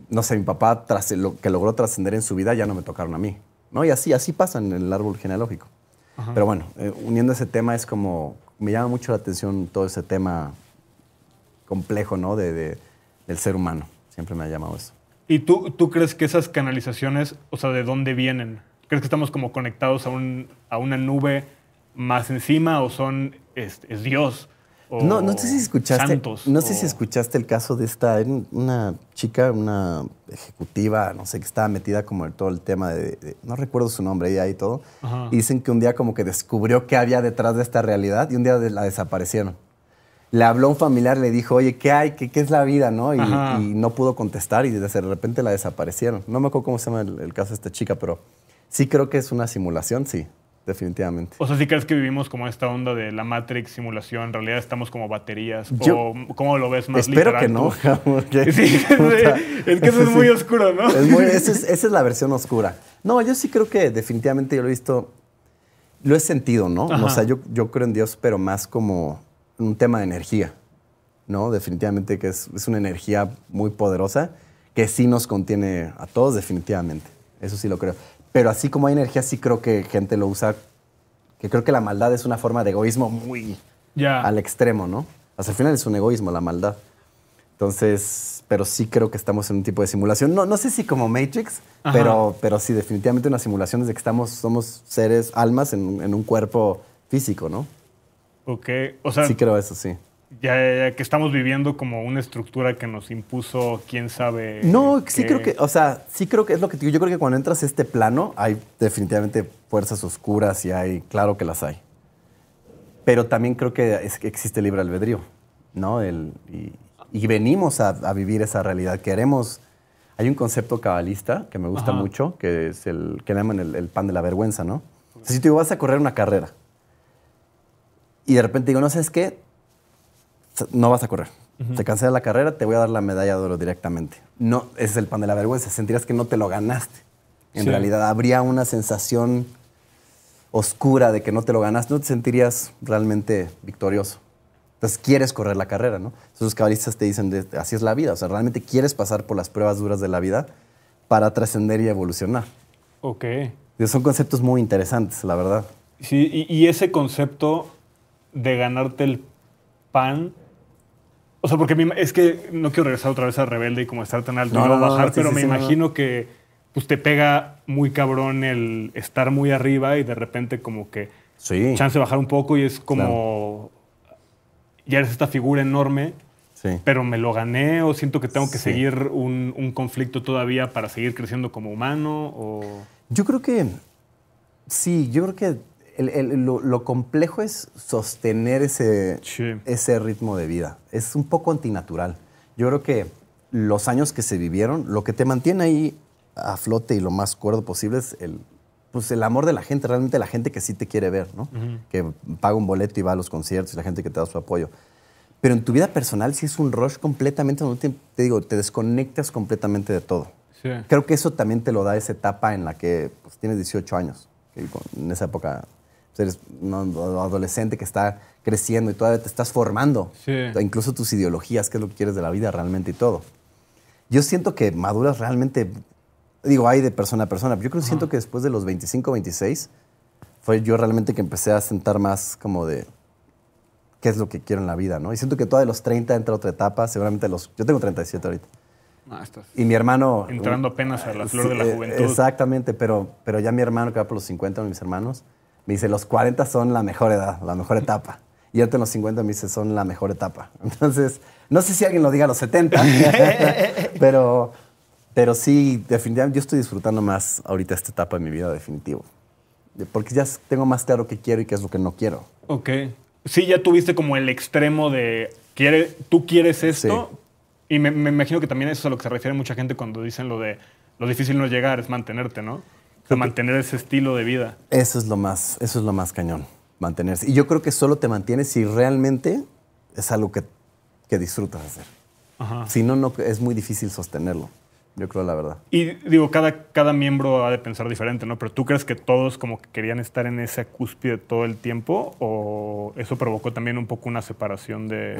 S2: no sé, mi papá tras lo que logró trascender en su vida ya no me tocaron a mí. ¿no? Y así, así pasa en el árbol genealógico. Pero bueno, eh, uniendo ese tema es como, me llama mucho la atención todo ese tema complejo ¿no? De, del ser humano. Siempre me ha llamado eso.
S1: ¿Y tú, crees que esas canalizaciones, o sea, de dónde vienen? ¿Crees que estamos como conectados a, a una nube más encima o son, este, es Dios? no, sé si escuchaste. no sé si
S2: escuchaste el caso de esta, una chica, una ejecutiva, no sé, que estaba metida como en todo el tema de, no recuerdo su nombre ella y todo. Y dicen que un día como que descubrió qué había detrás de esta realidad y un día la desaparecieron. Le habló un familiar, le dijo, oye, ¿qué hay? ¿Qué, es la vida? ¿no? Y, no pudo contestar y de repente la desaparecieron. No me acuerdo cómo se llama el, el caso de esta chica, pero sí creo que es una simulación, sí definitivamente.
S1: O sea, si crees que vivimos como esta onda de la Matrix simulación, en realidad estamos como baterías, o cómo lo ves más Espero que no, es, que eso es muy oscuro, ¿no? esa, es,
S2: la versión oscura. No, yo sí creo que definitivamente yo lo he visto, lo he sentido, ¿no? O sea, yo, yo creo en Dios, pero más como un tema de energía, ¿no? Definitivamente que es, es una energía muy poderosa que sí nos contiene a todos, definitivamente. Eso sí lo creo. Pero así como hay energía, sí creo que gente lo usa. Que creo que la maldad es una forma de egoísmo muy al extremo, ¿no? Hasta el final es un egoísmo, la maldad. Entonces, pero sí creo que estamos en un tipo de simulación. No, no sé si como Matrix, pero, pero sí, definitivamente una simulación de que estamos, somos seres, almas en, en un cuerpo físico, ¿no?
S1: Ok, o sea. Sí creo eso, sí ya, que estamos viviendo como una estructura que nos impuso, quién sabe. No, sí creo que,
S2: o sea, sí creo que es lo que Yo creo que cuando entras a este plano, hay definitivamente fuerzas oscuras y hay, claro que las hay. Pero también creo que, existe libre albedrío, ¿no? El, y, venimos a, vivir esa realidad. Queremos. Hay un concepto cabalista que me gusta mucho, que es el que llaman el, pan de la vergüenza, ¿no? O sea, si tú vas a correr una carrera y de repente digo, no sabes qué, no vas a correr. te Te la carrera, te voy a dar la medalla de oro directamente. No, ese es el pan de la vergüenza. Sentirás que no te lo ganaste. En realidad, habría una sensación oscura de que no te lo ganaste. No te sentirías realmente victorioso. Entonces, quieres correr la carrera, ¿no? Entonces, los cabalistas te dicen, así es la vida. O sea, realmente quieres pasar por las pruebas duras de la vida para trascender y evolucionar. Ok. Son conceptos muy interesantes, la verdad.
S1: Sí, y ese concepto de ganarte el pan o sea, porque es que no quiero regresar otra vez a Rebelde y como estar tan alto, no, no, bajar, pero me imagino que pues, te pega muy cabrón el estar muy arriba y de repente como que
S2: chance de bajar un
S1: poco y es como ya eres esta figura enorme, pero me lo gané o siento que tengo que seguir un, un conflicto todavía para seguir creciendo como humano o...
S2: Yo creo que sí, yo creo que lo, complejo es sostener ese, ese ritmo de vida. Es un poco antinatural. Yo creo que los años que se vivieron, lo que te mantiene ahí a flote y lo más cuerdo posible es el, pues el amor de la gente, realmente la gente que sí te quiere ver, ¿no? Que paga un boleto y va a los conciertos y la gente que te da su apoyo. Pero en tu vida personal sí es un rush completamente, donde te, digo, te desconectas completamente de todo. Creo que eso también te lo da esa etapa en la que pues, tienes 18 años, en esa época eres un adolescente que está creciendo y todavía te estás formando. Incluso tus ideologías, qué es lo que quieres de la vida realmente y todo. Yo siento que maduras realmente, digo, hay de persona a persona, pero yo creo, que siento que después de los 25, 26, fue yo realmente que empecé a sentar más como de qué es lo que quiero en la vida, ¿no? Y siento que de los 30 entra otra etapa, seguramente los... Yo tengo 37 ahorita. Ah, estás y mi hermano... Entrando
S1: apenas a la eh, flor de la juventud.
S2: Exactamente, pero, pero ya mi hermano que va por los 50, uno de mis hermanos, me dice, los 40 son la mejor edad, la mejor etapa. Y ahorita los 50 me dice, son la mejor etapa. Entonces, no sé si alguien lo diga a los 70, pero, pero sí, definitivamente yo estoy disfrutando más ahorita esta etapa de mi vida, definitivo. Porque ya tengo más claro qué quiero y qué es lo que no quiero.
S1: Ok. Sí, ya tuviste como el extremo de, quiere,
S2: tú quieres esto.
S1: Y me, imagino que también eso es a lo que se refiere mucha gente cuando dicen lo de, lo difícil no llegar, es mantenerte, ¿no? mantener ese estilo de vida.
S2: Eso es lo más, eso es lo más cañón, mantenerse. Y yo creo que solo te mantienes si realmente es algo que, que disfrutas hacer. Si no, no, es muy difícil sostenerlo. Yo creo la verdad.
S1: Y digo, cada, cada miembro ha de pensar diferente, ¿no? Pero tú crees que todos como que querían estar en esa cúspide todo el tiempo o eso provocó también un poco una separación de,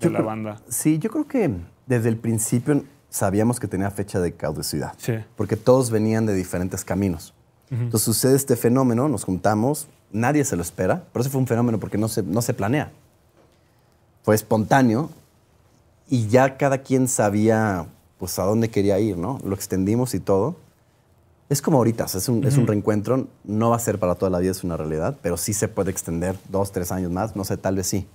S1: la banda?
S2: Sí, yo creo que desde el principio sabíamos que tenía fecha de caducidad, porque todos venían de diferentes caminos. Entonces sucede este fenómeno, nos juntamos, nadie se lo espera, pero ese fue un fenómeno porque no se, no se planea. Fue espontáneo y ya cada quien sabía pues a dónde quería ir, ¿no? Lo extendimos y todo. Es como ahorita, es, un, es, un, reencuentro, no va a ser para toda la vida, es una realidad, pero sí se puede extender dos, tres años más, no sé, tal vez sí,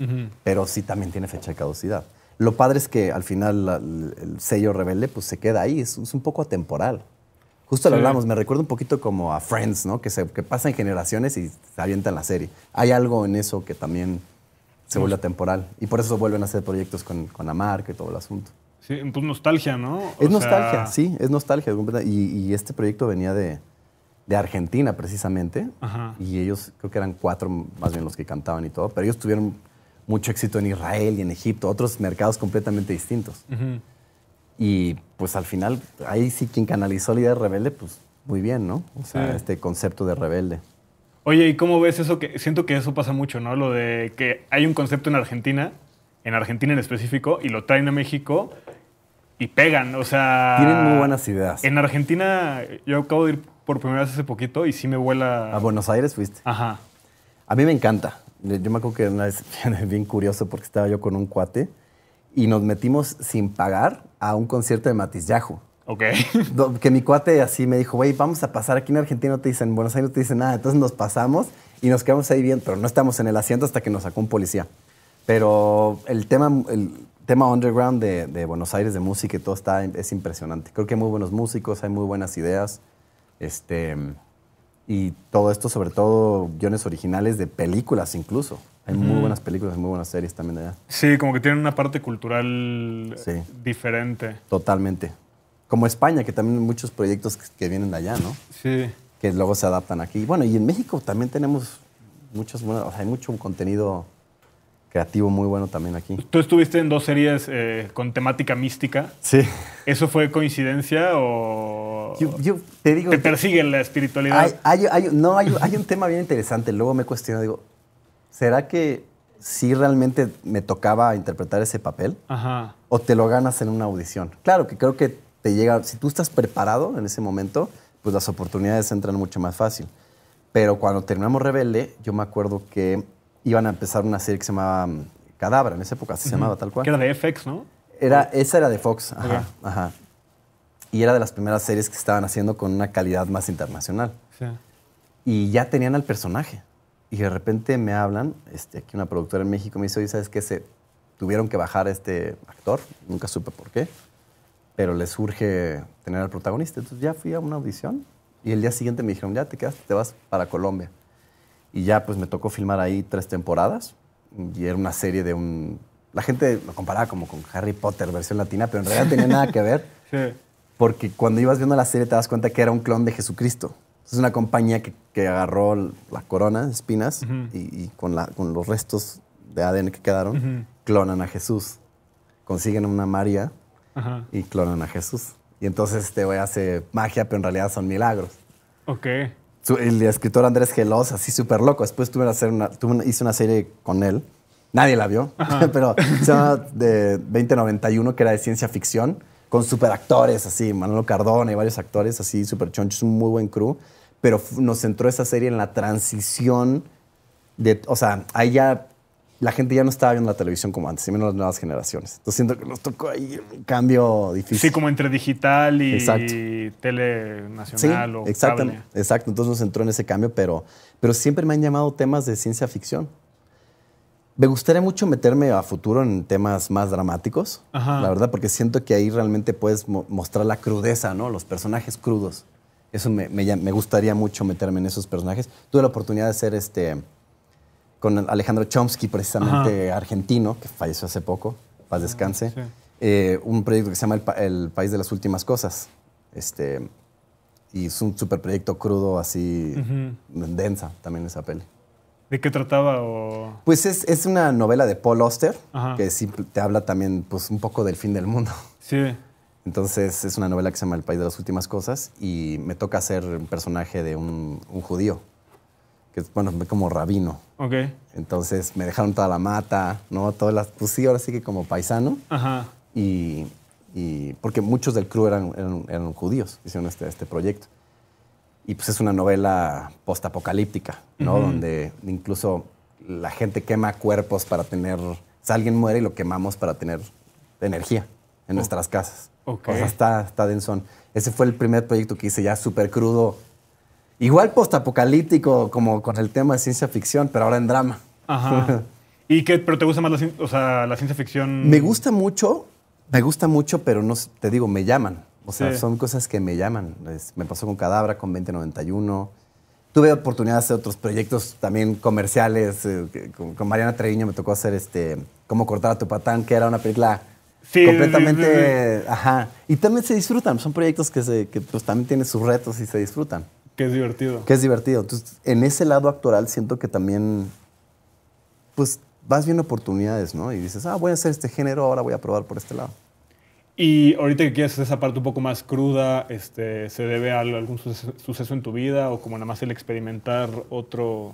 S2: pero sí también tiene fecha de caducidad. Lo padre es que al final el sello rebelde pues se queda ahí, es, un poco atemporal. Justo lo hablamos, me recuerda un poquito como a Friends, ¿no? Que, se, que en generaciones y se avientan la serie. Hay algo en eso que también se vuelve atemporal. Y por eso vuelven a hacer proyectos con, con la marca y todo el asunto.
S1: Sí, pues nostalgia, ¿no? es nostalgia,
S2: sí, es nostalgia. Y, este proyecto venía de, Argentina precisamente. Y ellos creo que eran cuatro más bien los que cantaban y todo, pero ellos tuvieron mucho éxito en Israel y en Egipto, otros mercados completamente distintos. Y pues al final, ahí sí quien canalizó la idea de rebelde, pues muy bien, ¿no? O sea, este concepto de rebelde.
S1: Oye, ¿y cómo ves eso? Que siento que eso pasa mucho, ¿no? Lo de que hay un concepto en Argentina, en Argentina en específico, y lo traen a México y pegan, o sea... Tienen muy buenas ideas. En Argentina, yo acabo de ir por primera vez hace poquito y sí me vuela... A Buenos
S2: Aires fuiste. Ajá. A mí me encanta yo me acuerdo que una vez bien curioso porque estaba yo con un cuate y nos metimos sin pagar a un concierto de Matiz Yajo. Ok. Que mi cuate así me dijo, güey, vamos a pasar aquí en Argentina, no te dicen, en Buenos Aires no te dicen nada. Entonces nos pasamos y nos quedamos ahí bien, pero no estamos en el asiento hasta que nos sacó un policía. Pero el tema, el tema underground de, de Buenos Aires, de música y todo está, es impresionante. Creo que hay muy buenos músicos, hay muy buenas ideas. Este, y todo esto, sobre todo guiones originales de películas incluso. Hay muy buenas películas, muy buenas series también de allá.
S1: Sí, como que tienen una parte cultural diferente.
S2: Totalmente. Como España, que también hay muchos proyectos que vienen de allá, ¿no? Sí. Que luego se adaptan aquí. Bueno, y en México también tenemos muchas buenas, hay mucho contenido creativo muy bueno también aquí.
S1: Tú estuviste en dos series eh, con temática mística. Sí. ¿Eso fue coincidencia o...? te persiguen la espiritualidad.
S2: Hay, no, hay, un tema bien interesante. Luego me cuestiono, digo, ¿será que sí realmente me tocaba interpretar ese papel? ¿O te lo ganas en una audición? Claro que creo que te llega, si tú estás preparado en ese momento, pues las oportunidades entran mucho más fácil. Pero cuando terminamos Rebelde, yo me acuerdo que iban a empezar una serie que se llamaba mm, Cadabra, en esa época se llamaba tal cual. era de FX, ¿no? Era, esa era de Fox, ajá y era de las primeras series que estaban haciendo con una calidad más internacional. Sí. Y ya tenían al personaje. Y de repente me hablan, este, aquí una productora en México me dice, oye, ¿sabes qué? Se tuvieron que bajar a este actor, nunca supe por qué, pero les surge tener al protagonista. Entonces ya fui a una audición y el día siguiente me dijeron, ya te quedas, te vas para Colombia. Y ya pues me tocó filmar ahí tres temporadas y era una serie de un... La gente lo comparaba como con Harry Potter versión latina, pero en realidad tenía nada que ver. Sí porque cuando ibas viendo la serie te das cuenta que era un clon de Jesucristo. Es una compañía que, agarró la corona, espinas, y, con, los restos de ADN que quedaron, clonan a Jesús. Consiguen una María y clonan a Jesús. Y entonces este güey hace magia, pero en realidad son milagros. Ok. el escritor Andrés Gelos, así súper loco. Después tuve, hacer una, hice una serie con él. Nadie la vio, pero se llama de 2091, que era de ciencia ficción con superactores, así, Manolo Cardona y varios actores, así, super chonchos, un muy buen crew. Pero nos centró esa serie en la transición de, o sea, ahí ya la gente ya no estaba viendo la televisión como antes, y menos las nuevas generaciones. Entonces siento que nos tocó ahí un cambio difícil. Sí,
S1: como entre digital y, tele nacional o exactamente,
S2: Exacto, entonces nos entró en ese cambio, pero, pero siempre me han llamado temas de ciencia ficción. Me gustaría mucho meterme a futuro en temas más dramáticos, la verdad, porque siento que ahí realmente puedes mostrar la crudeza, ¿no? Los personajes crudos. Eso me, gustaría mucho meterme en esos personajes. Tuve la oportunidad de hacer este, con Alejandro Chomsky, precisamente argentino, que falleció hace poco, paz ah, descanse, eh, un proyecto que se llama el, País de las Últimas Cosas. Este, y es un super proyecto crudo, así, densa también esa peli.
S1: ¿De qué trataba?
S2: Pues es, una novela de Paul Auster, que te habla también pues, un poco del fin del mundo. Sí. Entonces es una novela que se llama El País de las Últimas Cosas y me toca ser un personaje de un, judío, que es bueno, como rabino. Ok. Entonces me dejaron toda la mata, ¿no? Todas las... Pues sí, ahora sí que como paisano. Ajá. Y, porque muchos del crew eran, eran, judíos, hicieron este, este proyecto. Y pues es una novela postapocalíptica, ¿no? Donde incluso la gente quema cuerpos para tener. si alguien muere y lo quemamos para tener energía en nuestras casas. O sea, está, está Ese fue el primer proyecto que hice ya súper crudo. Igual postapocalíptico, como con el tema de ciencia ficción, pero ahora en drama.
S1: Ajá. ¿Y qué? ¿Pero te gusta más la, la ciencia ficción? Me
S2: gusta mucho, me gusta mucho, pero no te digo, me llaman. O sea, son cosas que me llaman. me pasó con Cadabra, con 2091. Tuve oportunidad de hacer otros proyectos también comerciales. Eh, con, Mariana Treviño me tocó hacer este Cómo cortar a tu patán, que era una película
S1: completamente...
S2: ajá. Y también se disfrutan. Son proyectos que, que pues, también tienen sus retos y se disfrutan. Que es divertido. Que es divertido. Entonces, en ese lado actoral siento que también, pues, vas viendo oportunidades, ¿no? Y dices, ah, voy a hacer este género, ahora voy a probar por este lado.
S1: Y ahorita que quieres esa parte un poco más cruda, este, ¿se debe a algún suceso en tu vida o como nada más el experimentar otro...?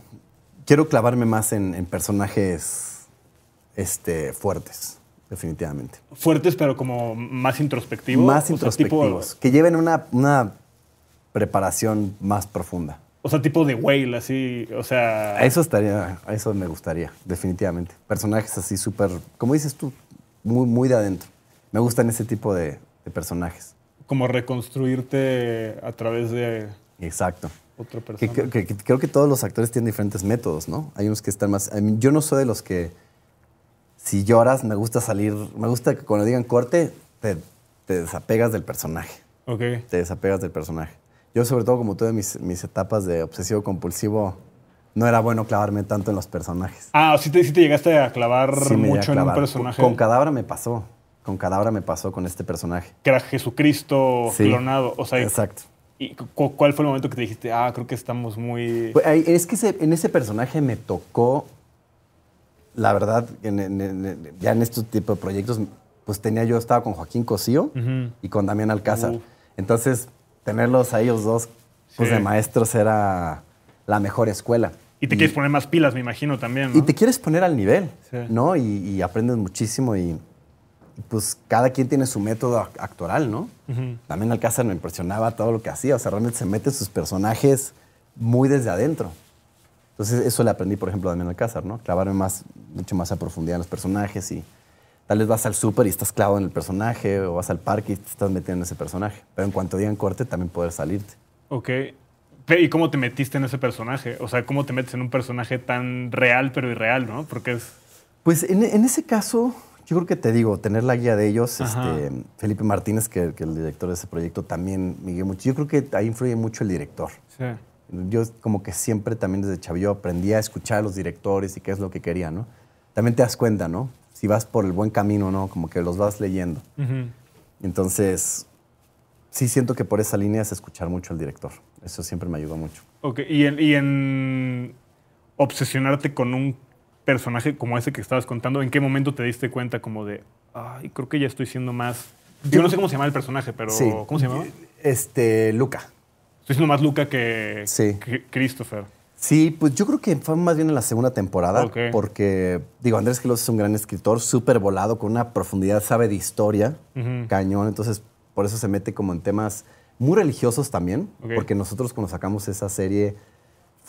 S2: Quiero clavarme más en, personajes este, fuertes, definitivamente.
S1: Fuertes, pero como más introspectivos. Más introspectivos,
S2: que lleven una, preparación más profunda.
S1: O sea, tipo de whale, así, o sea... Eso
S2: estaría, eso me gustaría, definitivamente. Personajes así súper, como dices tú, muy, muy de adentro. Me gustan ese tipo de, personajes.
S1: Como reconstruirte a través de... Exacto. Otro
S2: creo que todos los actores tienen diferentes métodos, ¿no? Hay unos que están más... yo no soy de los que... Si lloras, me gusta salir... Me gusta que cuando digan corte, te, desapegas del personaje. Ok. Te desapegas del personaje. Yo, sobre todo, como tuve mis, mis etapas de obsesivo compulsivo, no era bueno clavarme tanto en los personajes.
S1: Ah, sí te, te llegaste a clavar mucho en un personaje. Con, con
S2: Cadabra me pasó. Con hora me pasó con este personaje.
S1: Que era Jesucristo clonado. O sea, exacto. ¿Y cuál fue el momento que te dijiste, ah, creo que estamos muy. Pues,
S2: es que en ese personaje me tocó. La verdad, ya en este tipo de proyectos, pues tenía yo, estaba con Joaquín Cosío y con Damián Alcázar. Entonces, tenerlos a ellos dos, pues de maestros, era la mejor escuela. Y te quieres poner más
S1: pilas, me imagino también. Y te
S2: quieres poner al nivel, ¿no? Y, y aprendes muchísimo y pues cada quien tiene su método actoral, ¿no? También Alcázar me impresionaba todo lo que hacía, o sea, realmente se mete sus personajes muy desde adentro. Entonces eso le aprendí, por ejemplo, a Damián Alcázar, ¿no? Clavarme más, mucho más a profundidad en los personajes y tal vez vas al súper y estás clavado en el personaje o vas al parque y te estás metiendo en ese personaje. Pero en cuanto digan corte, también poder salirte.
S1: Ok. ¿Y cómo te metiste en ese personaje? O sea, ¿cómo te metes en un personaje tan real pero irreal, no? Porque es...
S2: Pues en ese caso, yo creo que te digo, tener la guía de ellos, este, Felipe Martínez, que, que, el director de ese proyecto, también me guió mucho. Yo creo que ahí influye mucho el director. Yo como que siempre también desde chavillo aprendí a escuchar a los directores y qué es lo que quería. ¿no? También te das cuenta, ¿no? Si vas por el buen camino, ¿no? Como que los vas leyendo. Entonces, sí siento que por esa línea es escuchar mucho al director. Eso siempre me ayudó mucho.
S1: Ok, y en obsesionarte con un personaje como ese que estabas contando, ¿en qué momento te diste cuenta como de, ay, creo que ya estoy siendo más... Yo no sé cómo se llama el personaje, pero ¿cómo se llama?
S2: Este, Luca.
S1: Estoy siendo más Luca que, Christopher.
S2: Sí, pues yo creo que fue más bien en la segunda temporada, porque digo, Andrés Quiloz es un gran escritor, súper volado, con una profundidad, sabe de historia, cañón, entonces por eso se mete como en temas muy religiosos también, porque nosotros cuando sacamos esa serie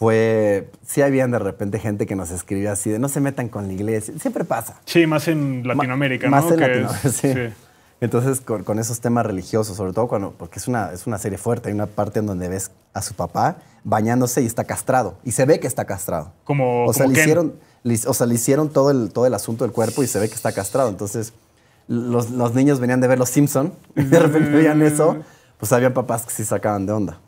S2: fue, sí habían de repente gente que nos escribía así de no se metan con la iglesia, siempre pasa. Sí, más en Latinoamérica, ¿no? Más en Latinoamérica, sí. Entonces, con, esos temas religiosos, sobre todo cuando, porque es una, es una serie fuerte, hay una parte en donde ves a su papá bañándose y está castrado, y se ve que está castrado. Como, o sea, le hicieron, o sea, le hicieron todo el, todo el asunto del cuerpo y se ve que está castrado. Entonces, los, los niños venían de ver Los Simpson, y de repente veían eso, mm. pues había papás que sí sacaban de onda.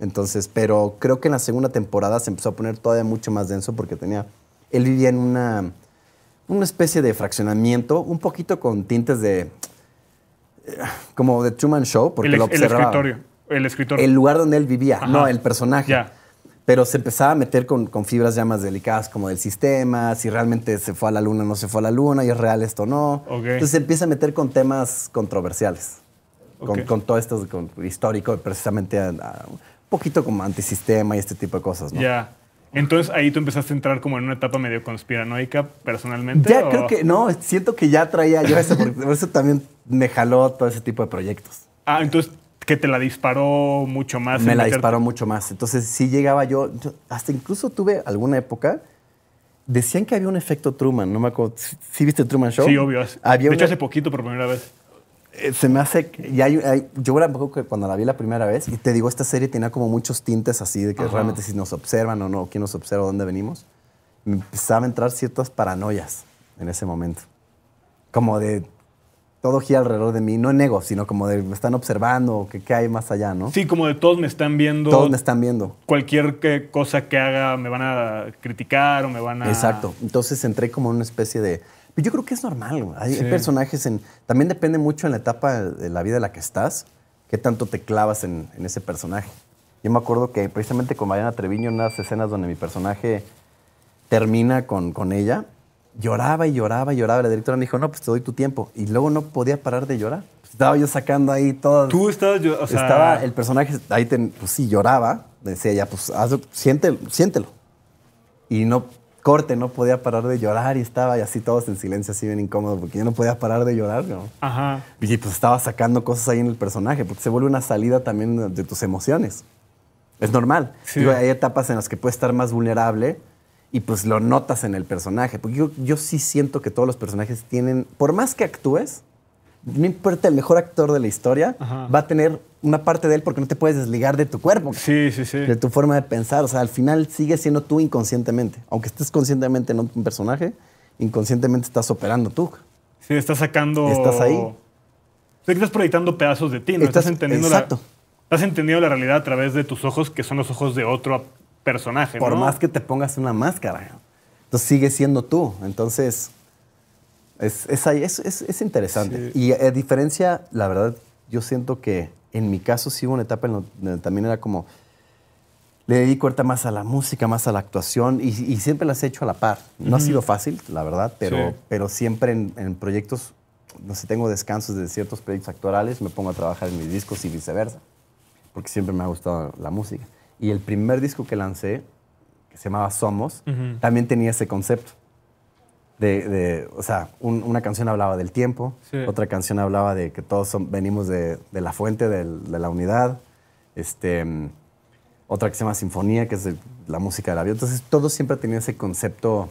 S2: Entonces, pero creo que en la segunda temporada se empezó a poner todavía mucho más denso porque tenía. Él vivía en una, una especie de fraccionamiento, un poquito con tintes de. Eh, como de Truman Show, porque lo observaba. El escritorio. El escritorio. El lugar donde él vivía, no, el personaje. Pero se empezaba a meter con, fibras ya más delicadas como del sistema, si realmente se fue a la luna, o no se fue a la luna, y es real esto o no. Entonces se empieza a meter con temas controversiales. Con, todo esto con, histórico, precisamente a poquito como antisistema y este tipo de cosas, ¿no?
S1: Ya. Entonces ahí tú empezaste a entrar como en una etapa medio conspiranoica personalmente. Ya creo que
S2: no, siento que ya traía yo eso, porque eso también me jaló todo ese tipo de proyectos. Ah, entonces que te la disparó mucho más. Me la disparó mucho más. Entonces sí llegaba yo, hasta incluso tuve alguna época, decían que había un efecto Truman, no me acuerdo, ¿sí, viste Truman Show? Sí, obvio. Había de hecho hace poquito por primera vez. Eh, se me hace. Ya, yo poco que cuando la vi la primera vez, y te digo, esta serie tenía como muchos tintes así de que realmente si nos observan o no, quién nos observa, dónde venimos, me empezaba a entrar ciertas paranoias en ese momento. Como de todo gira alrededor de mí, no en nego, sino como de me están observando, que qué hay más allá, ¿no? Sí,
S1: como de todos me están viendo. Todos me están viendo. Cualquier cosa que haga me van a criticar o me van a... Exacto.
S2: Entonces entré como una especie de pues yo creo que es normal. Hay, personajes en. También depende mucho en la etapa de la vida en la que estás, qué tanto te clavas en, ese personaje. Yo me acuerdo que precisamente con Mariana Treviño, en unas escenas donde mi personaje termina con, con ella, lloraba y lloraba y lloraba. La directora me dijo, no, pues te doy tu tiempo. Y luego no podía parar de llorar. Pues estaba yo sacando ahí todo. Tú estabas yo, o sea... Estaba el personaje, ahí pues sí, lloraba. Decía ya, pues siéntelo, siéntelo. Y no, corte, no podía parar de llorar y estaba así todos en silencio, así bien incómodo, porque yo no podía parar de llorar. Y pues estaba sacando cosas ahí en el personaje, porque se vuelve una salida también de tus emociones. Es normal. hay etapas en las que puedes estar más vulnerable y pues lo notas en el personaje. Porque yo, sí siento que todos los personajes tienen, por más que actúes, no importa el mejor actor de la historia, va a tener una parte de él porque no te puedes desligar de tu cuerpo. Sí, sí, sí. De tu forma de pensar. O sea, al final sigue siendo tú inconscientemente. Aunque estés conscientemente en un personaje, inconscientemente estás operando tú.
S1: Sí, estás sacando. Estás ahí. estás proyectando pedazos de ti, ¿no? Estás, entendiendo exacto. La, estás entendiendo la realidad a través de tus ojos, que son los ojos de otro personaje. Por más que
S2: te pongas una máscara. Entonces sigue siendo tú. Entonces. Es, es, interesante. Y a diferencia, la verdad, yo siento que en mi caso sí hubo una etapa en donde también era como, le dedico ahorita más a la música, más a la actuación y, siempre las he hecho a la par. No ha sido fácil, la verdad, pero, pero siempre en, proyectos, no sé, tengo descansos de ciertos proyectos actuales me pongo a trabajar en mis discos y viceversa, porque siempre me ha gustado la música. Y el primer disco que lancé, que se llamaba Somos, también tenía ese concepto de, de o sea, una canción hablaba del tiempo, otra canción hablaba de que todos venimos de, la fuente, de, la unidad, este, otra que se llama Sinfonía, que es la música de la vida. Entonces, todo siempre tenía ese concepto,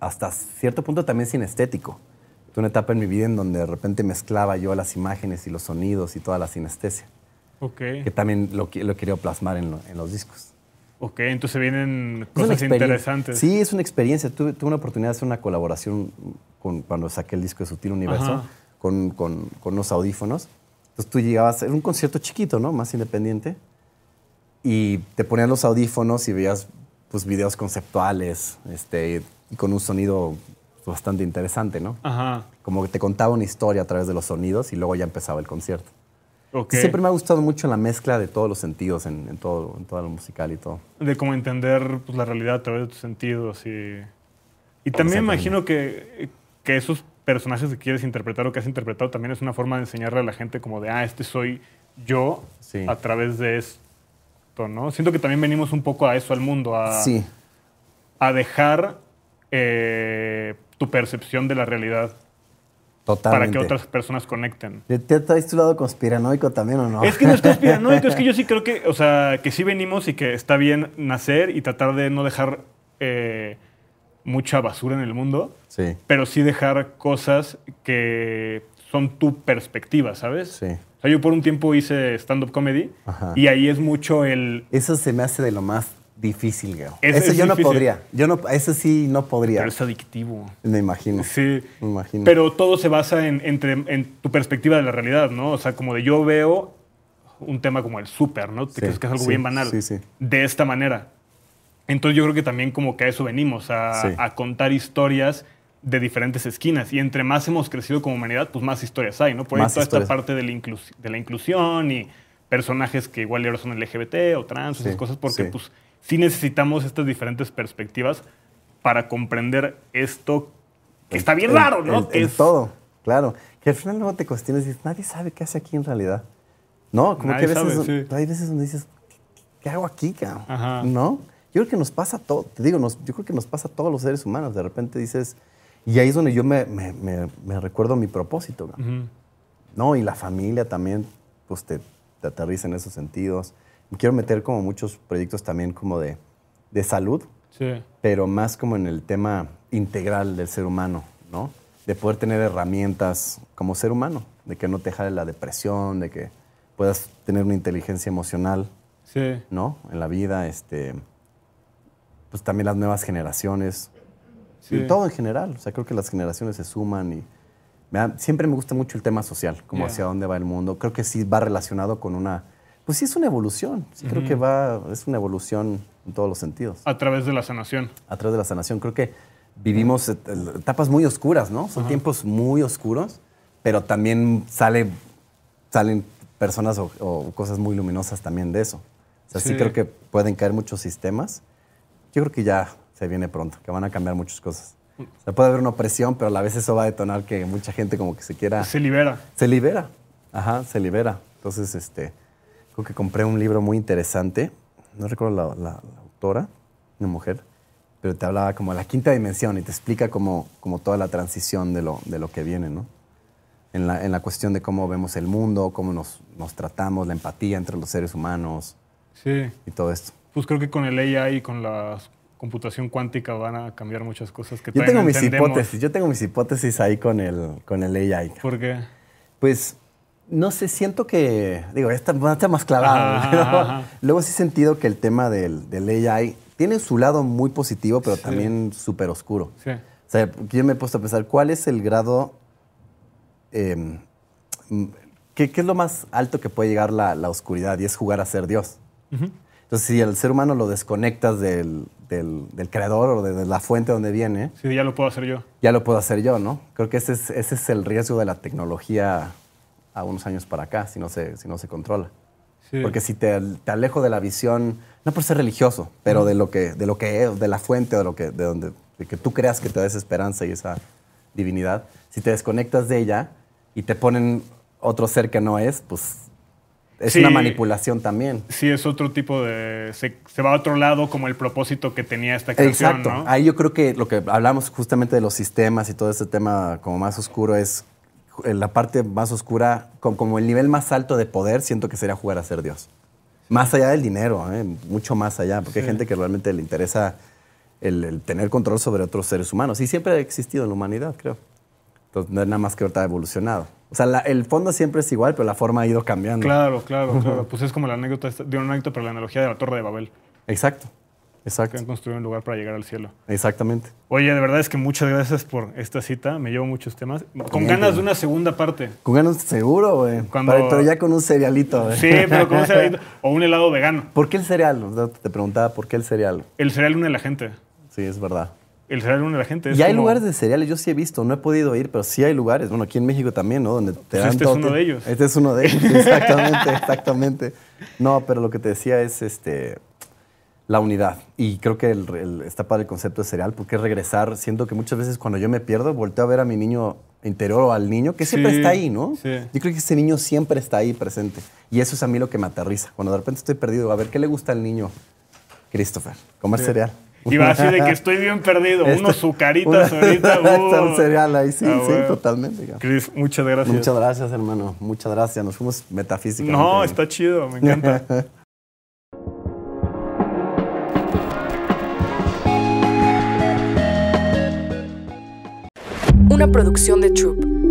S2: hasta cierto punto también sinestético. estético. Una etapa en mi vida en donde de repente mezclaba yo las imágenes y los sonidos y toda la sinestesia. Que también lo, lo quería plasmar en los discos.
S1: Ok, entonces vienen cosas interesantes. Sí,
S2: es una experiencia. Tuve, tuve, una oportunidad de hacer una colaboración con, cuando saqué el disco de Sutil Universo con, con, con, unos audífonos. Entonces tú llegabas, era un concierto chiquito, ¿no? Más independiente. Y te ponían los audífonos y veías pues videos conceptuales este, y con un sonido bastante interesante, ¿no? Ajá. Como que te contaba una historia a través de los sonidos y luego ya empezaba el concierto. Siempre me ha gustado mucho la mezcla de todos los sentidos en, todo, en lo musical y todo.
S1: De cómo entender pues, la realidad a través de tus sentidos. Y, y también imagino que, esos personajes que quieres interpretar o que has interpretado también es una forma de enseñarle a la gente como de, ah, este soy yo a través de esto, ¿no? Siento que también venimos un poco a eso, al mundo, a, a dejar eh, tu percepción de la realidad
S2: Totalmente. Para que otras
S1: personas conecten.
S2: ¿Te traes tu lado conspiranoico también o no? Es que no es conspiranoico, es que
S1: yo sí creo que, o sea, que sí venimos y que está bien nacer y tratar de no dejar eh, mucha basura en el mundo, sí. pero sí dejar cosas que son tu perspectiva, ¿sabes? Sí. O sea, yo por un tiempo hice stand-up comedy
S2: y ahí es mucho el... Eso se me hace de lo más Difícil, güey. Ese, yo no podría. Yo no, eso sí no podría. Pero es
S1: adictivo.
S2: Me imagino. Sí. Me imagino. Pero
S1: todo se basa en, tu perspectiva de la realidad, ¿no? O sea, como de yo veo un tema como el súper, ¿no? crees que es algo bien banal. de esta manera. Entonces yo creo que también como que a eso venimos, a, contar historias de diferentes esquinas. Y entre más hemos crecido como humanidad, pues más historias hay, ¿no? Por ahí toda esta parte de la, de la inclusión y personajes que igual ahora son LGBT o trans, esas cosas, porque pues sí necesitamos estas diferentes perspectivas para comprender esto que está bien raro, ¿no? es
S2: todo, claro. Que al final luego te cuestiones y dices, nadie sabe qué hace aquí en realidad. No, como que a veces, hay veces donde dices, ¿qué hago aquí, cabrón? ¿No? Yo creo que nos pasa todo, te digo, yo creo que nos pasa a todos los seres humanos. De repente dices, y ahí es donde yo me, recuerdo mi propósito. No, y la familia también, pues te, te aterriza en esos sentidos quiero meter como muchos proyectos también como de, de salud, pero más como en el tema integral del ser humano, ¿no? De poder tener herramientas como ser humano, de que no te jale la depresión, de que puedas tener una inteligencia emocional, ¿no? En la vida, este, pues también las nuevas generaciones, sí. todo en general. O sea, creo que las generaciones se suman y siempre me gusta mucho el tema social, como hacia dónde va el mundo. Creo que sí va relacionado con una pues sí, es una evolución. creo que va, es una evolución en todos los sentidos.
S1: A través de la sanación.
S2: A través de la sanación. Creo que vivimos etapas muy oscuras, ¿no? Son tiempos muy oscuros, pero también sale, salen personas o, cosas muy luminosas también de eso. O sea, sí. sí. creo que pueden caer muchos sistemas. Yo creo que ya se viene pronto, que van a cambiar muchas cosas. Mm. O sea, puede haber una opresión, pero a la vez eso va a detonar que mucha gente como que se quiera... Se libera. Se libera. Ajá, se libera. Entonces, este creo que compré un libro muy interesante, no recuerdo la, autora, una mujer, pero te hablaba como de la quinta dimensión y te explica como, como toda la transición de lo, de lo que viene, ¿no? En la, cuestión de cómo vemos el mundo, cómo nos, tratamos, la empatía entre los seres humanos. Sí. Y todo esto.
S1: Pues creo que con el AI y con la computación cuántica van a cambiar muchas cosas que yo tengo mis hipótesis
S2: Yo tengo mis hipótesis ahí con el, con el AI. ¿Por qué? Pues no sé, siento que, digo, está, está más clavado, luego sí he sentido que el tema del, AI tiene su lado muy positivo, pero también súper oscuro. Sí. O sea, yo me he puesto a pensar, ¿cuál es el grado, em, ¿qué, es lo más alto que puede llegar la, oscuridad? Y es jugar a ser Dios. Entonces, si al ser humano lo desconectas del, creador o de, la fuente donde viene.
S1: Sí, ya lo puedo hacer yo.
S2: Ya lo puedo hacer yo, ¿no? Creo que ese es, ese es el riesgo de la tecnología a unos años para acá si no se, si no se controla. Porque si te, alejo de la visión, no por ser religioso, pero de lo que, de lo que es, de la fuente, de lo que, de donde, que tú creas que te da esa esperanza y esa divinidad, si te desconectas de ella y te ponen otro ser que no es, pues
S1: es una manipulación también. Sí, es otro tipo de. Se, va a otro lado como el propósito que tenía esta creación.
S2: Ahí yo creo que lo que hablamos justamente de los sistemas y todo ese tema como más oscuro es en la parte más oscura, como el nivel más alto de poder, siento que sería jugar a ser Dios. Más allá del dinero, ¿eh? mucho más allá, porque hay gente que realmente le interesa el, tener control sobre otros seres humanos. Y siempre ha existido en la humanidad, creo. Entonces, no es nada más que está ha evolucionado. O sea, el fondo siempre es igual, pero la forma ha ido cambiando. Claro, claro,
S1: Pues es como la anécdota, de una anécdota, pero la analogía de la Torre de Babel.
S2: Exacto. Exacto. Que han
S1: construido un lugar para llegar al cielo.
S2: Exactamente.
S1: Oye, de verdad es que muchas gracias por esta cita. Me llevo muchos temas. Con ganas pues. de una segunda
S2: parte. Con ganas seguro, güey. Cuando... Pero, ya con un cerealito, güey. Sí, pero con un cerealito. o un helado vegano. ¿Por qué el cereal? Te preguntaba, ¿por qué el cereal? El cereal une a la gente. Sí, es verdad.
S1: El cereal une a la gente. Es y hay lugares de
S2: cereales, yo sí he visto, no he podido ir, pero sí hay lugares. Bueno, aquí en México también, ¿no? Donde te pues este es uno de ellos. Este es uno de ellos, exactamente, exactamente. No, pero lo que te decía es, este, la unidad. Y creo que el, está para el concepto de cereal, porque regresar, siento que muchas veces cuando yo me pierdo, volteo a ver a mi niño interior o al niño, que siempre está ahí, ¿no? Sí. Yo creo que ese niño siempre está ahí presente. Y eso es a mí lo que me aterriza. Cuando de repente estoy perdido, a ver, ¿qué le gusta al niño? Christopher, comer cereal. Y va así de que estoy bien perdido. Unos sucaritas ahorita. Uh. cereal ahí, sí, ah, sí, totalmente. muchas gracias. Muchas gracias, hermano. Muchas gracias. Nos fuimos metafísicamente. No, está chido, me encanta.
S1: una producción de Troop.